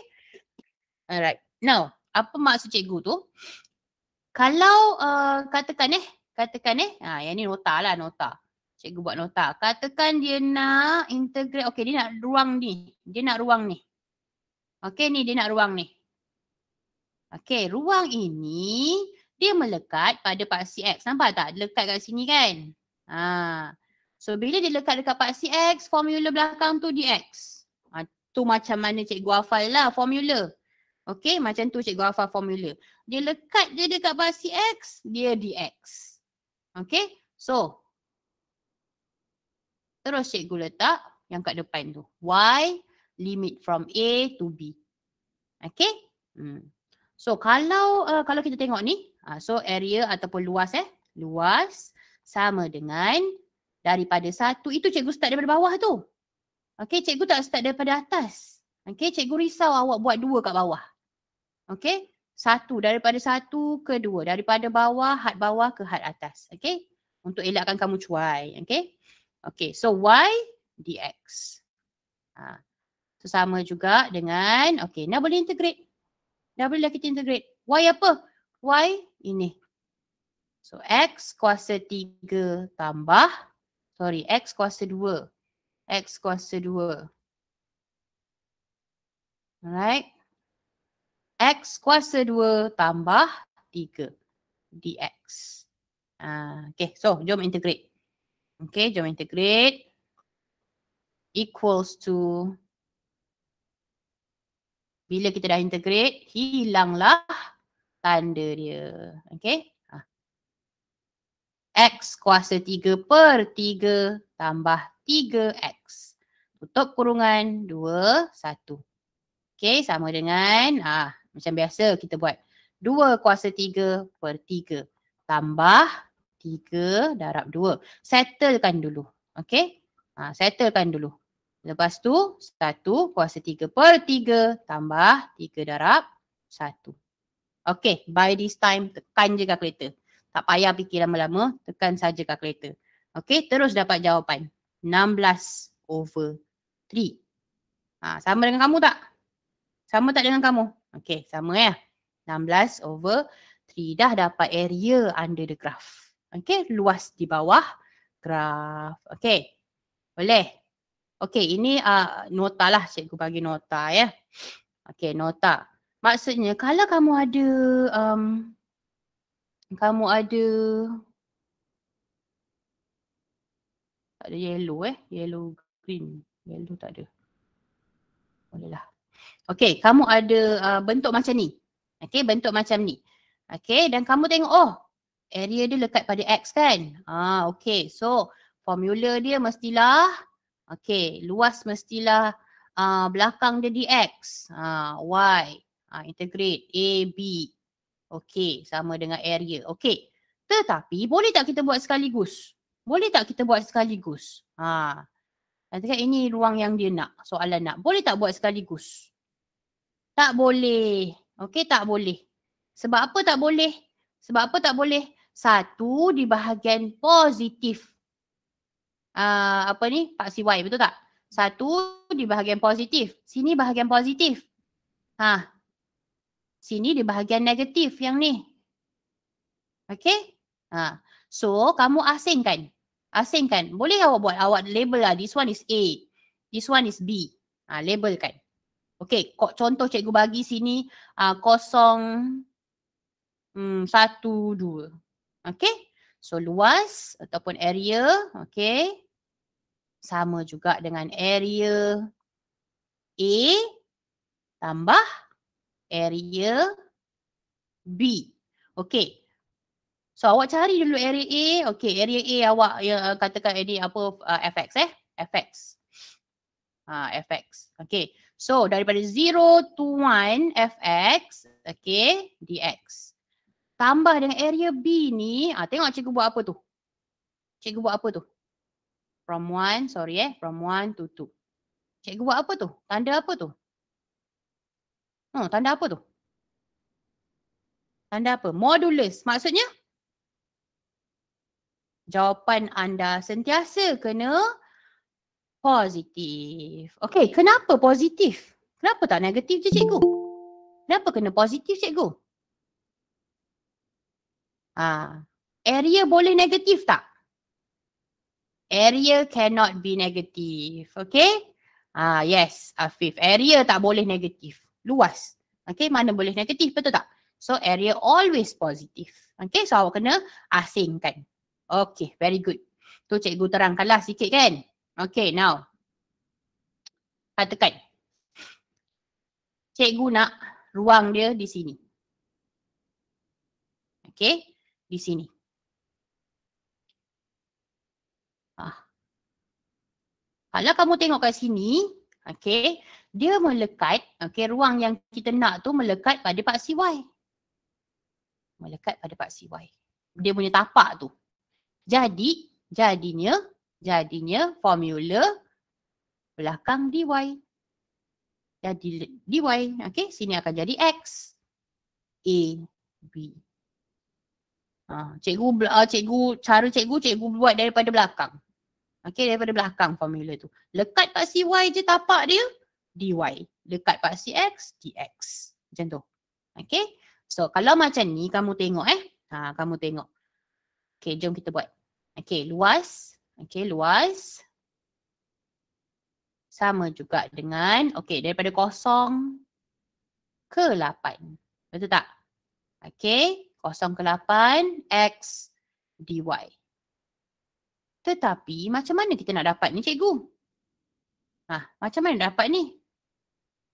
Speaker 1: Alright. Now, apa maksud cikgu tu? Kalau uh, katakan eh, katakan eh, ha, yang ni nota lah nota. Cikgu buat nota. Katakan dia nak integrate, okay dia nak ruang ni. Dia nak ruang ni. Okay ni dia nak ruang ni. Okey, ruang ini dia melekat pada paksi X. Nampak tak? Lekat kat sini kan? Ha. So bila dia lekat dekat paksi X, formula belakang tu DX. Ha, tu macam mana cikgu hafal lah formula. Okey, macam tu cikgu hafal formula. Dia lekat je dekat paksi X, dia di X. Okey, so terus cikgu letak yang kat depan tu. Y limit from A to B. Okey? Hmm. So kalau uh, kalau kita tengok ni, uh, so area ataupun luas eh, luas sama dengan daripada satu itu cikgu start daripada bawah tu. Okey, cikgu tak start daripada atas. Okey, cikgu risau awak buat dua kat bawah. Okey, satu daripada satu ke dua, daripada bawah had bawah ke had atas. Okey, untuk elakkan kamu cuai. Okey, okey, so y dx. Ha. Ah, so sama juga dengan, okey, nak boleh integrate dah bolehlah kita integrate. Y apa? Y ini. So X kuasa 3 tambah, sorry X kuasa 2. X kuasa 2. Alright. X kuasa 2 tambah 3 dx. Uh, okay, so jom integrate. Okay, jom integrate. Equals to bila kita dah integrate, hilanglah tanda dia. Okay. Ha. X kuasa 3 per 3 tambah 3X. Tutup kurungan 2, 1. Okay, sama dengan ah, macam biasa kita buat. 2 kuasa 3 per 3 tambah 3 darab 2. Settlekan dulu. Okay. Ah, ha, settlekan dulu. Lepas tu, satu kuasa tiga per tiga tambah tiga darab satu. Okay, by this time tekan je kalkulator. Tak payah fikir lama-lama, tekan saja kalkulator. Okay, terus dapat jawapan. 16 over 3. Ha, sama dengan kamu tak? Sama tak dengan kamu? Okay, sama ya. 16 over 3 dah dapat area under the graph. Okay, luas di bawah graph. Okay, boleh? Okey, ini uh, nota lah cikgu bagi nota ya. Okey, nota. Maksudnya kalau kamu ada um, kamu ada tak ada yellow eh, yellow green, yellow tak ada. Bolehlah. Okey, kamu ada uh, bentuk macam ni. Okey, bentuk macam ni. Okey, dan kamu tengok oh, area dia lekat pada X kan? Ah, okey. So, formula dia mestilah Okay, luas mestilah uh, belakang jadi x, uh, y, uh, integrate a, b. Okay, sama dengan area. Okay, tetapi boleh tak kita buat sekaligus? Boleh tak kita buat sekaligus? Ha. kan ini ruang yang dia nak, soalan nak. Boleh tak buat sekaligus? Tak boleh. Okey, tak boleh. Sebab apa tak boleh? Sebab apa tak boleh? Satu di bahagian positif uh, apa ni paksi Y betul tak? Satu di bahagian positif. Sini bahagian positif. Ha. Sini di bahagian negatif yang ni. Okay. Ha. So kamu asingkan. Asingkan. Boleh awak buat? Awak label lah. This one is A. This one is B. Ha, kan Okay. Contoh cikgu bagi sini uh, kosong hmm, satu dua. Okay. So luas ataupun area, okay. Sama juga dengan area A tambah area B. Okay. So awak cari dulu area A. Okay, area A awak yang katakan ini apa uh, FX eh. FX. Ha, FX. Okay. So daripada 0 to 1 FX, okay, DX tambah dengan area B ni, ah tengok cikgu buat apa tu? Cikgu buat apa tu? From one, sorry eh, from one to two. Cikgu buat apa tu? Tanda apa tu? Oh, tanda apa tu? Tanda apa? Modulus. Maksudnya jawapan anda sentiasa kena positif. Okay, kenapa positif? Kenapa tak negatif je cikgu? Kenapa kena positif cikgu? Ha. area boleh negatif tak? Area cannot be negative. Okay? Ah, yes, Afif. Area tak boleh negatif. Luas. Okay, mana boleh negatif, betul tak? So, area always positive. Okay, so awak kena asingkan. Okay, very good. Tu cikgu terangkanlah sikit kan? Okay, now. Katakan. Cikgu nak ruang dia di sini. Okay, di sini. Ah. Kalau kamu tengok kat sini, okay, dia melekat, okay, ruang yang kita nak tu melekat pada paksi Y. Melekat pada paksi Y. Dia punya tapak tu. Jadi, jadinya, jadinya formula belakang dy. Jadi dy, okay, sini akan jadi x. A, B, Ha, cikgu, uh, cikgu, cara cikgu, cikgu buat daripada belakang. okay daripada belakang formula tu. Lekat paksi Y je tapak dia, dy. Lekat paksi X, dx. Macam tu. okay. So, kalau macam ni kamu tengok eh. Ha, kamu tengok. Okey, jom kita buat. okay luas. okay luas. Sama juga dengan, okay daripada kosong ke lapan. Betul tak? Okay. 08 x dy. Tetapi macam mana kita nak dapat ni cikgu? Ha, macam mana nak dapat ni?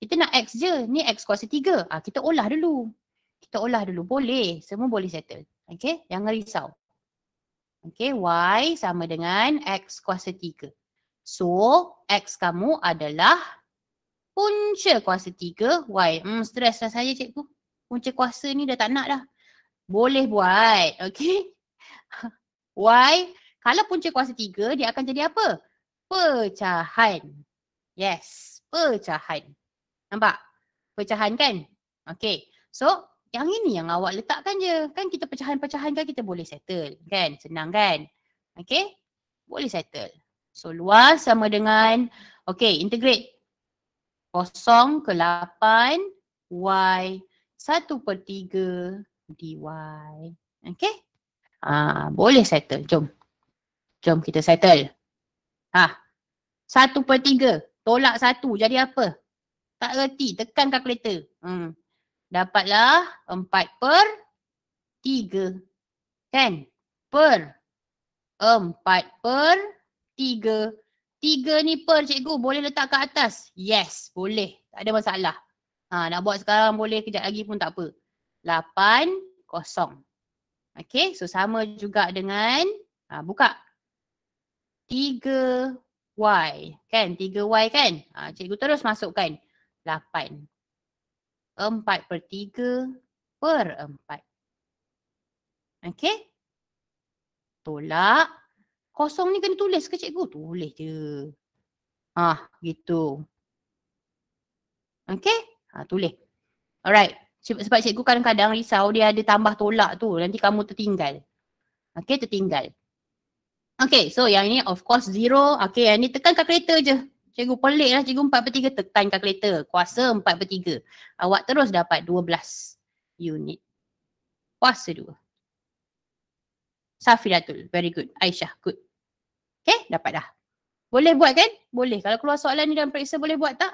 Speaker 1: Kita nak x je. Ni x kuasa 3. Ha, kita olah dulu. Kita olah dulu. Boleh. Semua boleh settle. Okay. Yang risau. Okay. Y sama dengan x kuasa 3. So x kamu adalah punca kuasa 3 y. Hmm, stress lah saya cikgu. Punca kuasa ni dah tak nak dah. Boleh buat. [laughs] Okay. Why? Kalau punca kuasa tiga, dia akan jadi apa? Pecahan. Yes. Pecahan. Nampak? Pecahan kan? Okay. So, yang ini yang awak letakkan je. Kan kita pecahan-pecahan kan kita boleh settle. Kan? Senang kan? Okay. Boleh settle. So, luas sama dengan, okay, integrate. Kosong ke lapan, Y, satu per tiga, dy. Okay. Ha, ah, boleh settle. Jom. Jom kita settle. Ha. satu per tiga Tolak satu jadi apa? Tak reti. Tekan kalkulator. Hmm. Dapatlah empat per tiga Kan? Per. empat per tiga tiga ni per cikgu. Boleh letak ke atas? Yes. Boleh. Tak ada masalah. Ha, nak buat sekarang boleh. Kejap lagi pun tak apa lapan kosong. Okey, so sama juga dengan ha, buka. Tiga Y kan, tiga Y kan. Ha, cikgu terus masukkan lapan. Empat per tiga per empat. Okey. Tolak. Kosong ni kena tulis ke cikgu? Tulis je. Ah, gitu. Okey. Ha, tulis. Alright sebab cikgu kadang-kadang risau dia ada tambah tolak tu nanti kamu tertinggal. Okay tertinggal. Okay so yang ni of course zero. Okay yang ni tekan calculator je. Cikgu pelik lah cikgu 4 per 3 tekan calculator. Kuasa 4 per 3. Awak terus dapat 12 unit. Kuasa 2. Safiratul. Very good. Aisyah. Good. Okay dapat dah. Boleh buat kan? Boleh. Kalau keluar soalan ni dalam periksa boleh buat tak?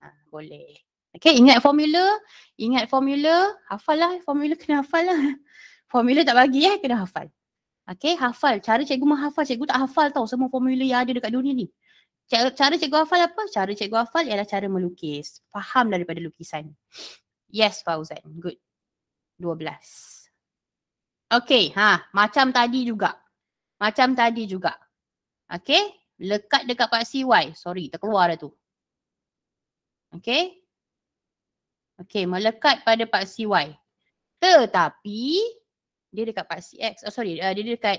Speaker 1: Ha, boleh. Okay, ingat formula, ingat formula, hafal lah formula kena hafal lah. [laughs] Formula tak bagi eh, kena hafal. Okay, hafal. Cara cikgu menghafal, cikgu tak hafal tau semua formula yang ada dekat dunia ni. Cara cikgu hafal apa? Cara cikgu hafal ialah cara melukis. Faham daripada lukisan. Yes, Fauzan. Good. 12. Okay, ha, macam tadi juga. Macam tadi juga. Okay, lekat dekat paksi Y. Sorry, terkeluar dah tu. Okay, Okay, melekat pada paksi Y. Tetapi, dia dekat paksi X. Oh, sorry. Uh, dia dekat,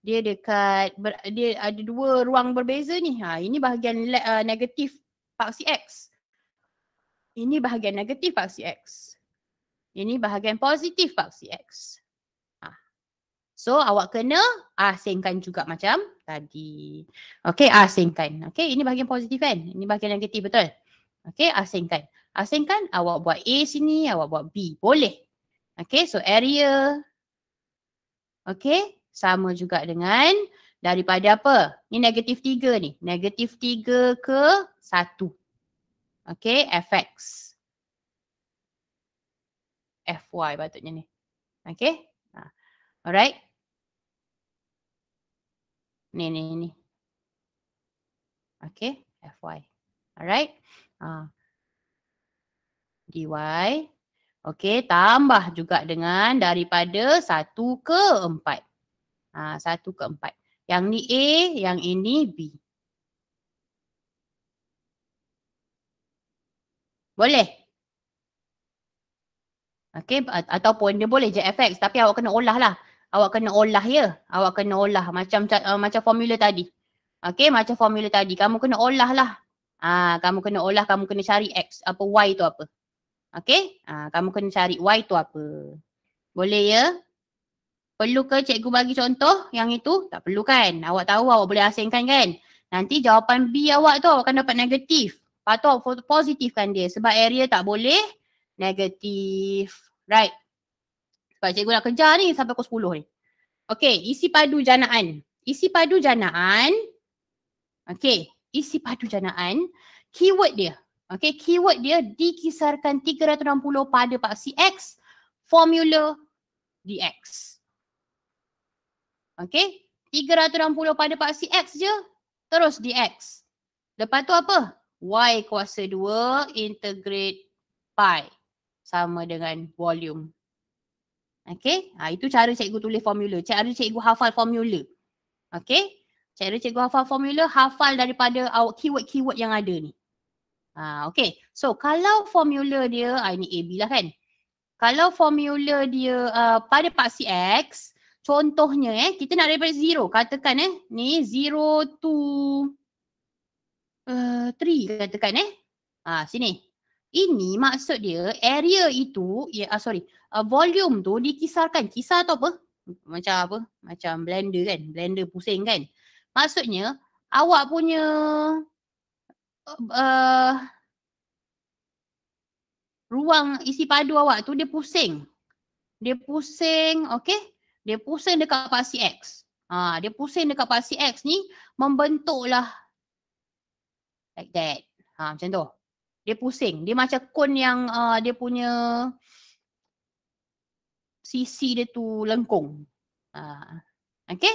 Speaker 1: dia dekat, ber, dia ada dua ruang berbeza ni. Ha, ini bahagian uh, negatif paksi X. Ini bahagian negatif paksi X. Ini bahagian positif paksi X. So awak kena asingkan juga macam tadi. Okay asingkan. Okay ini bahagian positif kan? Ini bahagian negatif betul? Okay asingkan. Asing kan awak buat A sini, awak buat B. Boleh. Okay, so area. Okay, sama juga dengan daripada apa? Ni negatif tiga ni. Negatif tiga ke satu, Okay, fx. fy patutnya ni. Okay. Ha. Alright. Ni, ni, ni. Okay, fy. Alright. Uh dy. Okey, tambah juga dengan daripada 1 ke 4. Ha, 1 ke 4. Yang ni A, yang ini B. Boleh? Okey, ataupun dia boleh je FX tapi awak kena olah lah. Awak kena olah ya. Awak kena olah macam uh, macam formula tadi. Okey, macam formula tadi. Kamu kena olah lah. Ha, kamu kena olah, kamu kena cari X, apa Y tu apa. Okay, ha, ah, kamu kena cari Y tu apa. Boleh ya? Perlu ke cikgu bagi contoh yang itu? Tak perlu kan? Awak tahu awak boleh asingkan kan? Nanti jawapan B awak tu awak akan dapat negatif. Lepas tu awak positifkan dia sebab area tak boleh negatif. Right. Sebab cikgu nak kejar ni sampai kot 10 ni. Okay, isi padu janaan. Isi padu janaan. Okay, isi padu janaan. Keyword dia. Okay, keyword dia dikisarkan 360 pada paksi X, formula DX. Okay, 360 pada paksi X je, terus DX. Lepas tu apa? Y kuasa 2 integrate pi sama dengan volume. Okay, ha, itu cara cikgu tulis formula. Cara cikgu hafal formula. Okay, cara cikgu hafal formula, hafal daripada keyword-keyword yang ada ni. Ha, okay. So kalau formula dia, ha, ini AB lah kan. Kalau formula dia uh, pada paksi X, contohnya eh, kita nak daripada 0. Katakan eh, ni 0 to uh, eh, 3 katakan eh. Ha, sini. Ini maksud dia area itu, ya yeah, uh, sorry, uh, volume tu dikisarkan. Kisar atau apa? Macam apa? Macam blender kan? Blender pusing kan? Maksudnya, awak punya uh, ruang isi padu awak tu dia pusing. Dia pusing, okay? Dia pusing dekat pasi X. Ha, dia pusing dekat pasi X ni membentuklah like that. Ha, macam tu. Dia pusing. Dia macam cone yang uh, dia punya sisi dia tu lengkung. Ha, okay?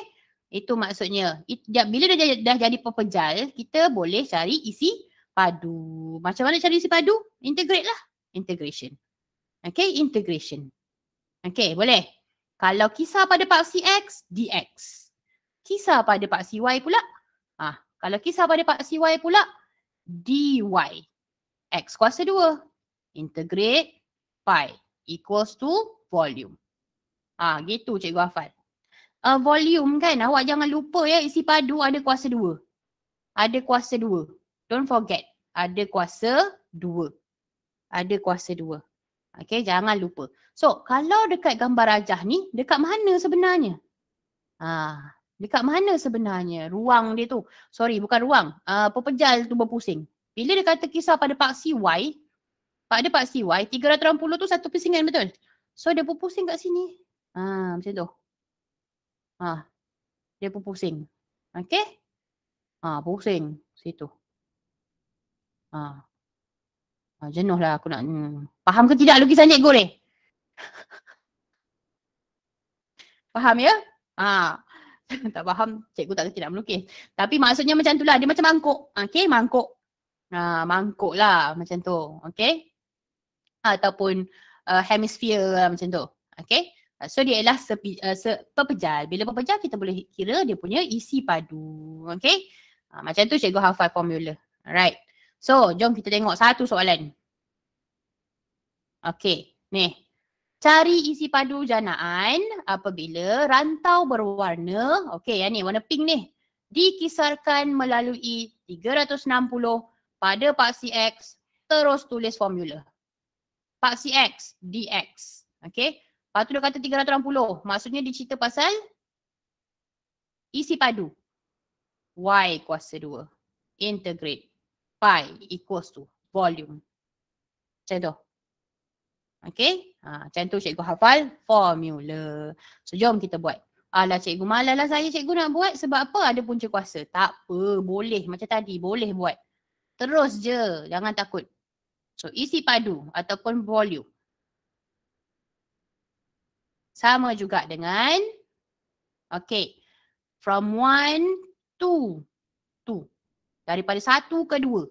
Speaker 1: Itu maksudnya. Bila dah, dah jadi pepejal, kita boleh cari isi padu. Macam mana cari isi padu? Integrate lah. Integration. Okay, integration. Okay, boleh? Kalau kisar pada paksi X, DX. Kisar pada paksi Y pula, ah, kalau kisar pada paksi Y pula, DY. X kuasa 2. Integrate pi equals to volume. Ah, gitu cikgu hafal uh, volume kan awak jangan lupa ya isi padu ada kuasa dua. Ada kuasa dua. Don't forget. Ada kuasa dua. Ada kuasa dua. Okay jangan lupa. So kalau dekat gambar rajah ni dekat mana sebenarnya? Ha, dekat mana sebenarnya ruang dia tu? Sorry bukan ruang. Uh, ah, pepejal tu berpusing. Bila dia kata kisah pada paksi Y, pada paksi Y, 360 tu satu pusingan betul? So dia berpusing kat sini. Ha, macam tu. Ha. Dia pun pusing. Okey? Ha, pusing situ. Ha. Ha, lah aku nak hmm. faham ke tidak lukisan cikgu [laughs] ni? faham ya? Ha. [laughs] tak faham, cikgu tak kena nak melukis. Tapi maksudnya macam tu lah, dia macam mangkuk. Okey, mangkuk. Ha, mangkuk lah macam tu. Okey? Ha, ataupun uh, hemisphere lah macam tu. Okey? Uh, so dia ialah sepi, uh, se, Bila pepejal kita boleh kira dia punya isi padu. Okay. Uh, macam tu cikgu hafal formula. Alright. So jom kita tengok satu soalan. Okay. Ni. Cari isi padu janaan apabila rantau berwarna. Okay yang ni warna pink ni. Dikisarkan melalui 360 pada paksi X terus tulis formula. Paksi X, DX. Okay. Lepas tu dia kata 360. Maksudnya dia cerita pasal isi padu. Y kuasa 2. Integrate. Pi equals to volume. Macam tu. Okay. Ha, macam tu cikgu hafal formula. So jom kita buat. Alah cikgu malah lah saya cikgu nak buat sebab apa ada punca kuasa. Tak apa boleh macam tadi boleh buat. Terus je jangan takut. So isi padu ataupun volume. Sama juga dengan Okay From one to Two Daripada satu ke dua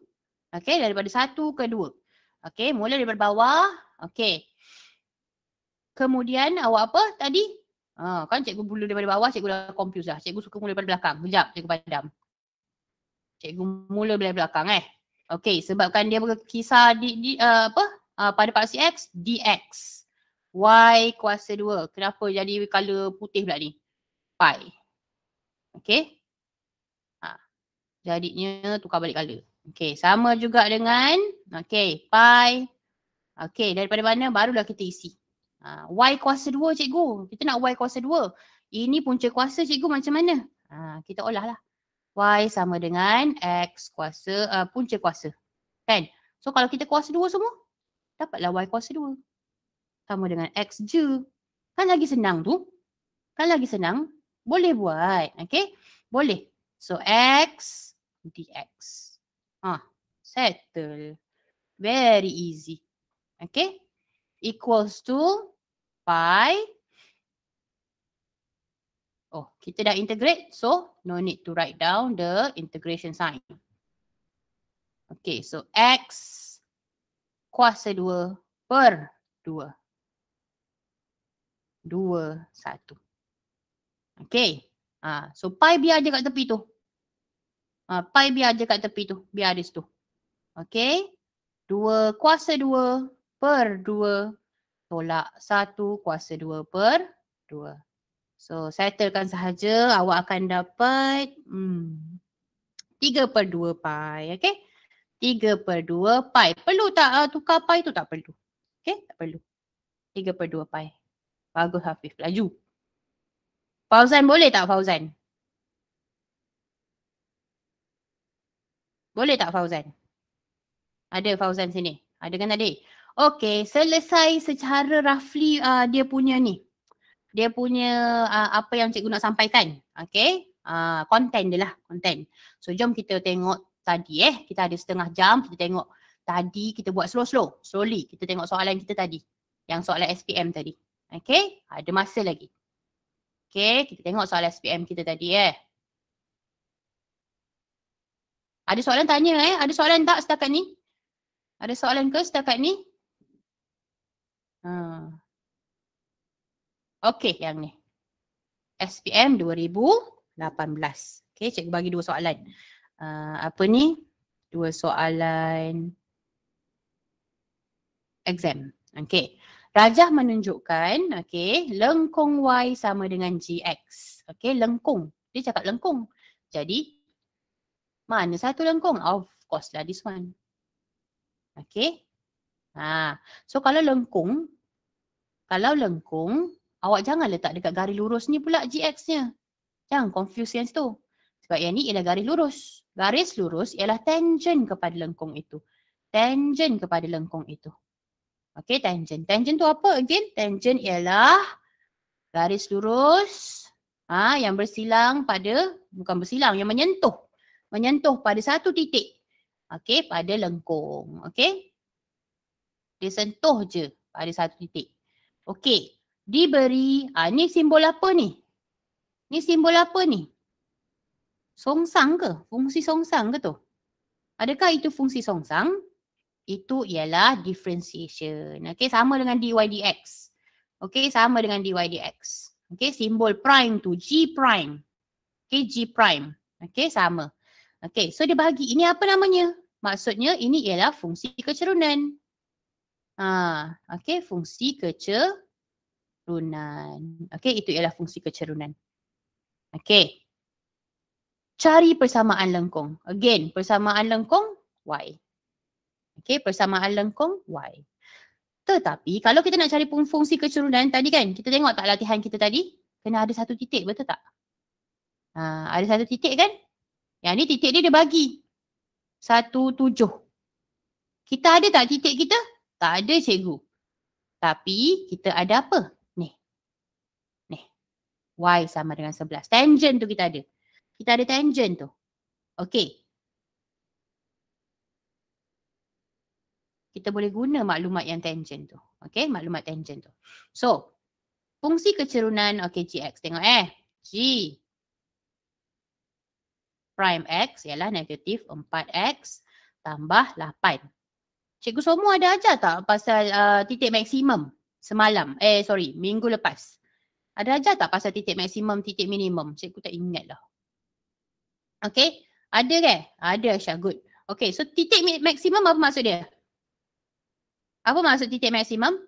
Speaker 1: Okay daripada satu ke dua Okay mula daripada bawah Okay Kemudian awak apa tadi? Ha, kan cikgu mula daripada bawah, cikgu dah confused lah. Cikgu suka mula daripada belakang. Sekejap, cikgu padam. Cikgu mula daripada belakang eh. Okay, sebabkan dia berkisar di, di uh, apa? Uh, pada paksi X, DX. Y kuasa 2. Kenapa jadi color putih pula ni? Pi. Okay. Ha. Jadinya tukar balik color. Okay. Sama juga dengan. Okay. Pi. Okay. Daripada mana barulah kita isi. Ha. Y kuasa 2 cikgu. Kita nak Y kuasa 2. Ini punca kuasa cikgu macam mana? Ha. Kita olah lah. Y sama dengan X kuasa. Uh, punca kuasa. Kan? So kalau kita kuasa 2 semua. Dapatlah Y kuasa 2 sama dengan X je. Kan lagi senang tu. Kan lagi senang. Boleh buat. Okay. Boleh. So X DX. Ah, ha, settle. Very easy. Okay. Equals to pi. Oh, kita dah integrate. So no need to write down the integration sign. Okay. So X kuasa 2 per 2 dua, satu. Okay. Ha, so pi biar je kat tepi tu. Ha, pi biar je kat tepi tu. Biar di situ. Okay. Dua kuasa dua per dua tolak satu kuasa dua per dua. So settlekan sahaja awak akan dapat hmm, 3 per dua pi. Okay. Tiga per dua pi. Perlu tak uh, tukar pi tu? Tak perlu. Okay. Tak perlu. Tiga per dua pi. Bagus Hafif, laju. Fauzan boleh tak Fauzan? Boleh tak Fauzan? Ada Fauzan sini. Ada kan tadi? Okey, selesai secara roughly uh, dia punya ni. Dia punya uh, apa yang cikgu nak sampaikan. Okey, uh, content dia lah, content. So jom kita tengok tadi eh. Kita ada setengah jam, kita tengok tadi kita buat slow-slow. Slowly kita tengok soalan kita tadi. Yang soalan SPM tadi. Okay, ada masa lagi. Okay, kita tengok soalan SPM kita tadi eh. Ada soalan tanya eh? Ada soalan tak setakat ni? Ada soalan ke setakat ni? Ha. Okay, yang ni. SPM 2018. Okay, cikgu bagi dua soalan. Uh, apa ni? Dua soalan exam. Okay. Rajah menunjukkan, okay, lengkung Y sama dengan GX. Okay, lengkung. Dia cakap lengkung. Jadi, mana satu lengkung? Of course lah this one. Okay. Ha. So kalau lengkung, kalau lengkung, awak jangan letak dekat garis lurus ni pula GX-nya. Jangan confuse yang situ. Sebab yang ni ialah garis lurus. Garis lurus ialah tangent kepada lengkung itu. Tangent kepada lengkung itu. Okey, tangent. Tangent tu apa? Again, tangent ialah garis lurus ha, yang bersilang pada, bukan bersilang, yang menyentuh. Menyentuh pada satu titik. Okey, pada lengkung. Okey. Dia sentuh je pada satu titik. Okey. Diberi, ha, ni simbol apa ni? Ni simbol apa ni? Songsang ke? Fungsi songsang ke tu? Adakah itu fungsi songsang? itu ialah differentiation. Okey, sama dengan dy dx. Okey, sama dengan dy dx. Okey, simbol prime tu, g prime. Okey, g prime. Okey, sama. Okey, so dia bahagi. Ini apa namanya? Maksudnya ini ialah fungsi kecerunan. Ha, okey, fungsi kecerunan. Okey, itu ialah fungsi kecerunan. Okey. Cari persamaan lengkung. Again, persamaan lengkung y. Okey, persamaan lengkung Y. Tetapi kalau kita nak cari fungsi kecerunan tadi kan, kita tengok tak latihan kita tadi, kena ada satu titik betul tak? Ha, ada satu titik kan? Yang ni titik dia dia bagi. Satu tujuh. Kita ada tak titik kita? Tak ada cikgu. Tapi kita ada apa? Ni. Ni. Y sama dengan sebelas. Tangent tu kita ada. Kita ada tangent tu. Okey. kita boleh guna maklumat yang tangent tu. Okay, maklumat tangent tu. So, fungsi kecerunan, okay GX tengok eh. G prime X ialah negatif 4X tambah 8. Cikgu semua ada ajar tak pasal uh, titik maksimum semalam? Eh, sorry, minggu lepas. Ada ajar tak pasal titik maksimum, titik minimum? Cikgu tak ingat lah. Okay, ada ke? Ada Aisyah, good. Okay, so titik maksimum apa maksud dia? Apa maksud titik maksimum?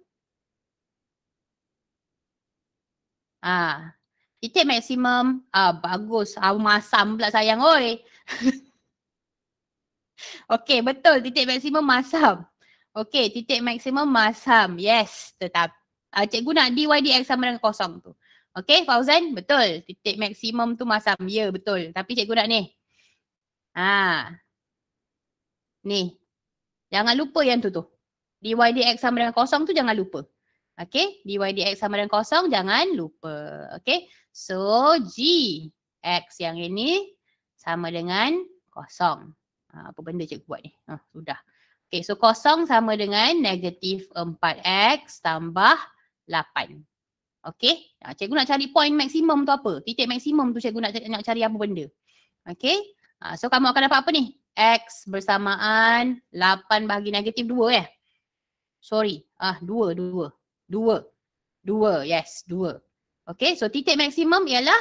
Speaker 1: Ah, titik maksimum. Ah, bagus. Ah, masam pula sayang. Oi. [laughs] Okey, betul. Titik maksimum masam. Okey, titik maksimum masam. Yes, tetap. Uh, cikgu nak dy, dx sama dengan kosong tu. Okey, Fauzan, betul. Titik maksimum tu masam. Ya, yeah, betul. Tapi cikgu nak ni. Ha. Ni. Jangan lupa yang tu tu dy dx sama dengan kosong tu jangan lupa. Okay, dy dx sama dengan kosong jangan lupa. Okay, so g x yang ini sama dengan kosong. Ha, apa benda cikgu buat ni? Ha, sudah. Okay, so kosong sama dengan negatif 4x tambah 8. Okay, ha, cikgu nak cari point maksimum tu apa? Titik maksimum tu cikgu nak, nak cari apa benda. Okay, ha, so kamu akan dapat apa ni? x bersamaan 8 bahagi negatif 2 ya. Eh? Sorry. Ah, dua, dua. Dua. Dua, yes, dua. Okay, so titik maksimum ialah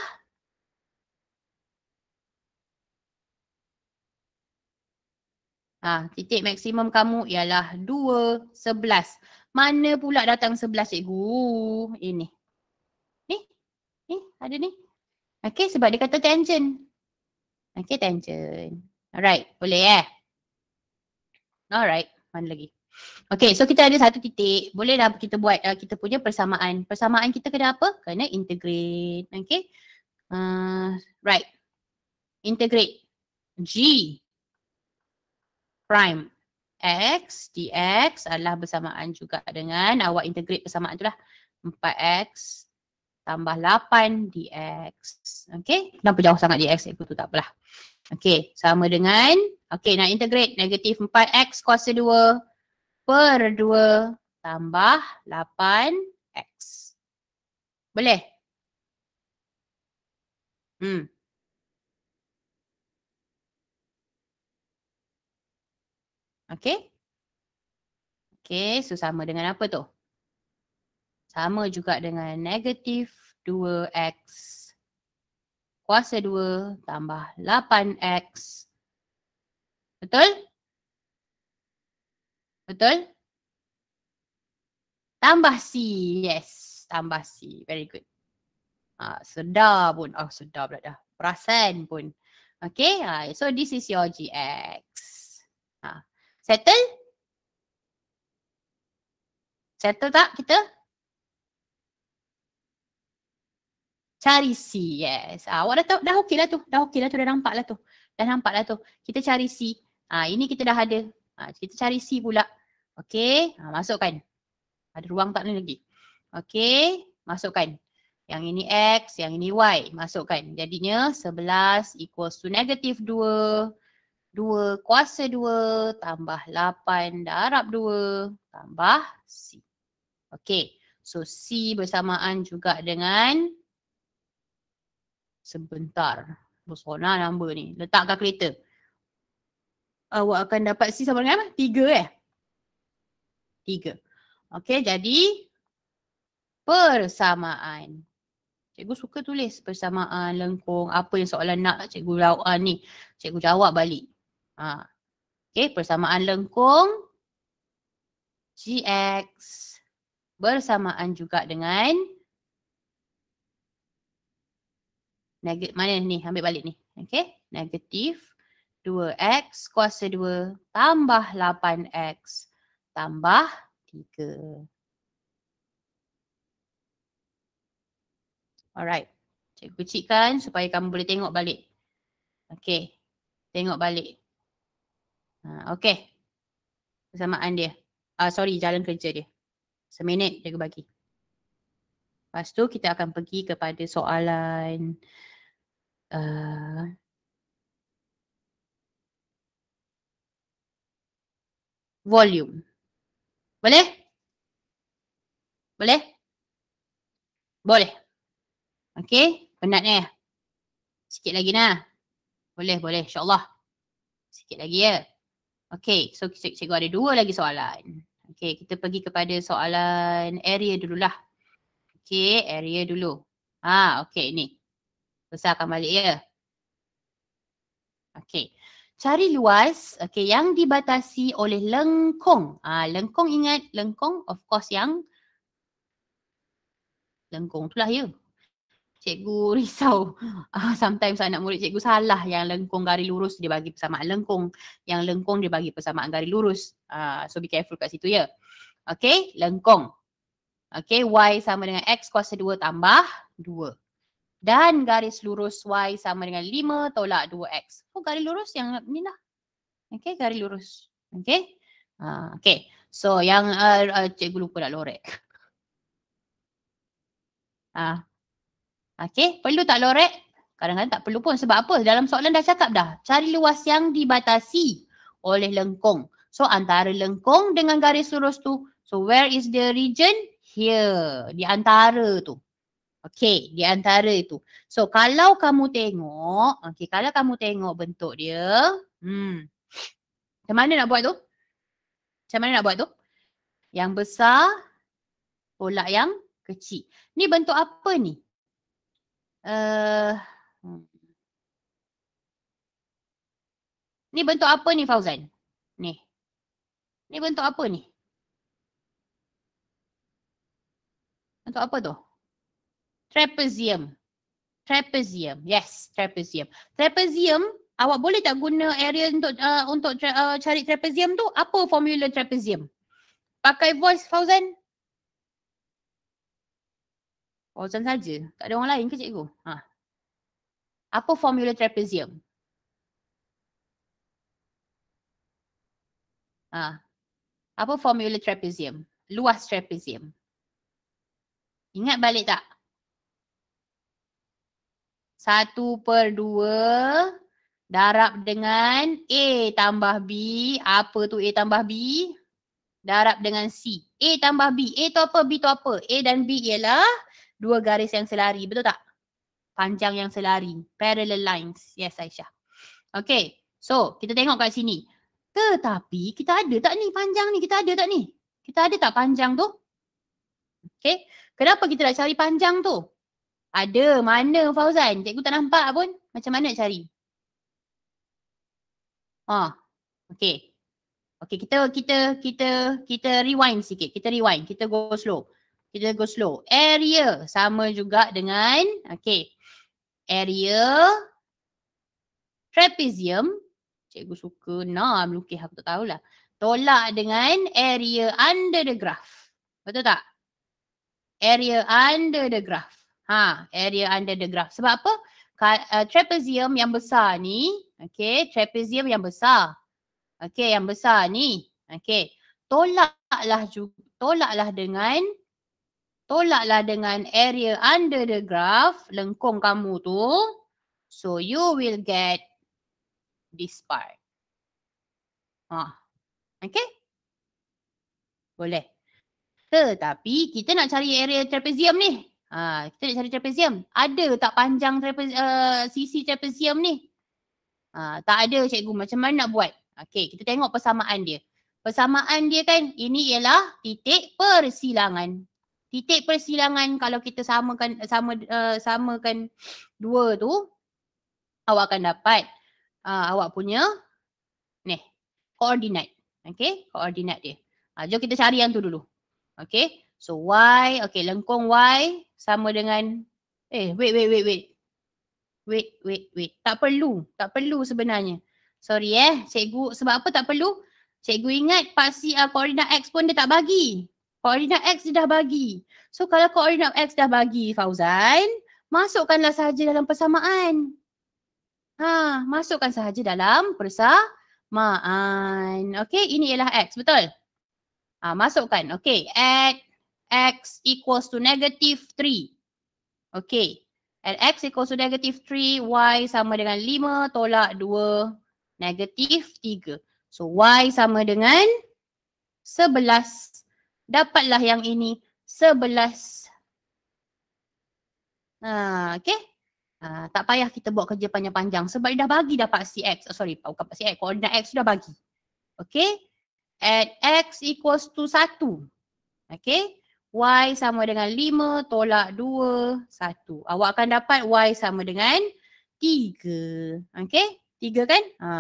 Speaker 1: Ah, titik maksimum kamu ialah dua sebelas. Mana pula datang sebelas cikgu? Ini. Ni? Ni? Ada ni? Okay sebab dia kata tangent. Okay tangent. Alright boleh eh? Alright. Mana lagi? Okay so kita ada satu titik bolehlah kita buat uh, kita punya persamaan. Persamaan kita kena apa? Kena integrate. Okay. Uh, right. Integrate G prime X dx adalah bersamaan juga dengan awak integrate persamaan tu lah. 4X tambah 8 dx. Okay. Kenapa jauh sangat dx? Itu tak apalah. Okay. Sama dengan. Okay nak integrate negatif 4X kuasa 2 per 2 tambah 8x. Boleh? Hmm. Okay. Okay, so sama dengan apa tu? Sama juga dengan negatif 2x kuasa 2 tambah 8x. Betul? Betul? Betul? Tambah C. Yes. Tambah C. Very good. Ah, sedar pun. Ah, oh, sedar pula dah. Perasan pun. Okay. Uh, so this is your GX. Ah, uh, settle? Settle tak kita? Cari C. Yes. Ah, awak dah tahu. Dah okey lah tu. Dah okey lah tu. Dah nampak lah tu. Dah nampak lah tu. Kita cari C. Ah, ini kita dah ada. Ah, kita cari C pula. Okey, ha, masukkan. Ada ruang tak ni lagi? Okey, masukkan. Yang ini X, yang ini Y. Masukkan. Jadinya 11 equals to negative 2. 2 kuasa 2 tambah 8 darab 2 tambah C. Okey, so C bersamaan juga dengan sebentar. Bersona number ni. Letak kalkulator. Awak akan dapat C sama dengan apa? 3 eh? tiga. Okey, jadi persamaan. Cikgu suka tulis persamaan, lengkung, apa yang soalan nak cikgu jawab uh, ni. Cikgu jawab balik. Ha. Okey, persamaan lengkung GX bersamaan juga dengan negatif, mana ni? Ambil balik ni. Okey, negatif 2X kuasa 2 tambah 8X kuasa tambah
Speaker 2: 3. Alright.
Speaker 1: Cikgu kecikkan supaya kamu boleh tengok balik. Okay. Tengok balik. Ha, okay. Persamaan dia. Ah, sorry, jalan kerja dia. Seminit cikgu bagi. Lepas tu kita akan pergi kepada soalan. Uh, volume. Boleh? Boleh? Boleh. Okey, penat ni. Sikit lagi nah. Boleh, boleh. InsyaAllah. Sikit lagi ya. Okey, so cik cikgu ada dua lagi soalan. Okey, kita pergi kepada soalan area dululah. Okey, area dulu. Ah, okey ni. Besarkan balik ya. Okey cari luas okay, yang dibatasi oleh lengkung. Uh, ah, lengkung ingat, lengkung of course yang lengkung itulah ya. Cikgu [laughs] risau. Uh, sometimes anak murid cikgu salah yang lengkung garis lurus dia bagi persamaan lengkung. Yang lengkung dia bagi persamaan garis lurus. Uh, so be careful kat situ ya. Okay, lengkung. Okay, Y sama dengan X kuasa 2 tambah 2 dan garis lurus y sama dengan 5 tolak 2x. Oh garis lurus yang ni lah. Okay garis lurus. Okay. Uh, okay. So yang uh, uh, cikgu lupa nak lorek. Uh. Okay perlu tak lorek? Kadang-kadang tak perlu pun sebab apa dalam soalan dah cakap dah. Cari luas yang dibatasi oleh lengkung. So antara lengkung dengan garis lurus tu. So where is the region? Here. Di antara tu. Okay, di antara itu. So, kalau kamu tengok, okay, kalau kamu tengok bentuk dia, hmm, macam mana nak buat tu? Macam mana nak buat tu? Yang besar, tolak yang kecil. Ni bentuk apa ni? Uh, ni bentuk apa ni Fauzan? Ni. Ni bentuk apa ni? Bentuk apa tu? trapezium. Trapezium. Yes, trapezium. Trapezium, awak boleh tak guna area untuk uh, untuk tra- uh, cari trapezium tu? Apa formula trapezium? Pakai voice Fauzan. Fauzan saja. Tak ada orang lain ke cikgu? Ha. Apa formula trapezium? Ha. Apa formula trapezium? Luas trapezium. Ingat balik tak? Satu per dua darab dengan A tambah B. Apa tu A tambah B? Darab dengan C. A tambah B. A tu apa? B tu apa? A dan B ialah dua garis yang selari. Betul tak? Panjang yang selari. Parallel lines. Yes Aisyah. Okay. So kita tengok kat sini. Tetapi kita ada tak ni panjang ni? Kita ada tak ni? Kita ada tak panjang tu? Okay. Kenapa kita nak cari panjang tu? Ada. Mana Fauzan? Cikgu tak nampak pun. Macam mana nak cari? Oh. Ha, okay. Okay, kita kita kita kita rewind sikit. Kita rewind. Kita go slow. Kita go slow. Area sama juga dengan okay. Area trapezium. Cikgu suka nah melukis aku tak tahulah. Tolak dengan area under the graph. Betul tak? Area under the graph. Ha, area under the graph. Sebab apa? Ka, uh, trapezium yang besar ni, okay, trapezium yang besar. Okay, yang besar ni, okay. Tolaklah juga, tolaklah dengan tolaklah dengan area under the graph lengkung kamu tu. So you will get this part. Ha. Okay? Boleh. Tetapi kita nak cari area trapezium ni. Ha, kita nak cari trapezium. Ada tak panjang trapezi, uh, eh, sisi trapezium ni? Ha, tak ada cikgu. Macam mana nak buat? Okey, kita tengok persamaan dia. Persamaan dia kan, ini ialah titik persilangan. Titik persilangan kalau kita samakan sama uh, samakan dua tu, awak akan dapat uh, awak punya ni, koordinat. Okey, koordinat dia. Ha, jom kita cari yang tu dulu. Okey. So Y, okay lengkung Y sama dengan eh wait wait wait wait. Wait wait wait. Tak perlu. Tak perlu sebenarnya. Sorry eh cikgu. Sebab apa tak perlu? Cikgu ingat pasti uh, ah, koordinat X pun dia tak bagi. Koordinat X dia dah bagi. So kalau koordinat X dah bagi Fauzan, masukkanlah sahaja dalam persamaan. Ha, masukkan sahaja dalam persamaan. Okay, ini ialah X, betul? Ha, masukkan. Okay, X x equals to negative 3. Okay. And x equals to negative 3, y sama dengan 5 tolak 2 negative 3. So y sama dengan 11. Dapatlah yang ini 11. Ha, ah, okay. Ha, tak payah kita buat kerja panjang-panjang sebab dia dah bagi dapat cx. Oh, sorry, bukan dapat cx. Koordinat x sudah bagi. Okay. At x equals to 1. Okay. Y sama dengan 5 tolak 2, 1. Awak akan dapat Y sama dengan 3. Okay? 3 kan? Ha.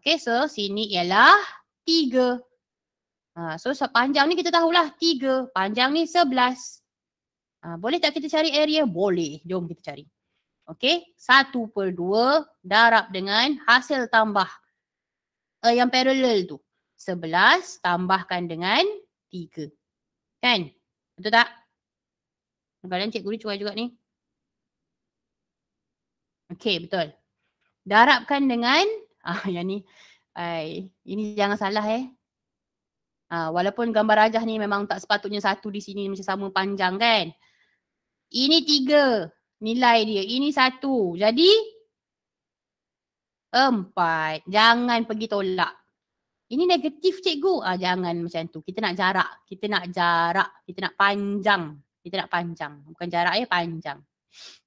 Speaker 1: Okay, so sini ialah 3. Ha. So sepanjang ni kita tahulah 3. Panjang ni 11. Ha. Boleh tak kita cari area? Boleh. Jom kita cari. Okay, 1 per 2 darab dengan hasil tambah uh, yang paralel tu. 11 tambahkan dengan 3. Kan? Betul tak? Kadang-kadang cikgu cuai juga ni. Okey betul. Darabkan dengan, [laughs] ah yang ni, ay, ini jangan salah eh. Ah, walaupun gambar rajah ni memang tak sepatutnya satu di sini macam sama panjang kan. Ini tiga nilai dia. Ini satu. Jadi, empat. Jangan pergi tolak ini negatif cikgu. Ah jangan macam tu. Kita nak jarak. Kita nak jarak. Kita nak panjang. Kita nak panjang. Bukan jarak ya panjang.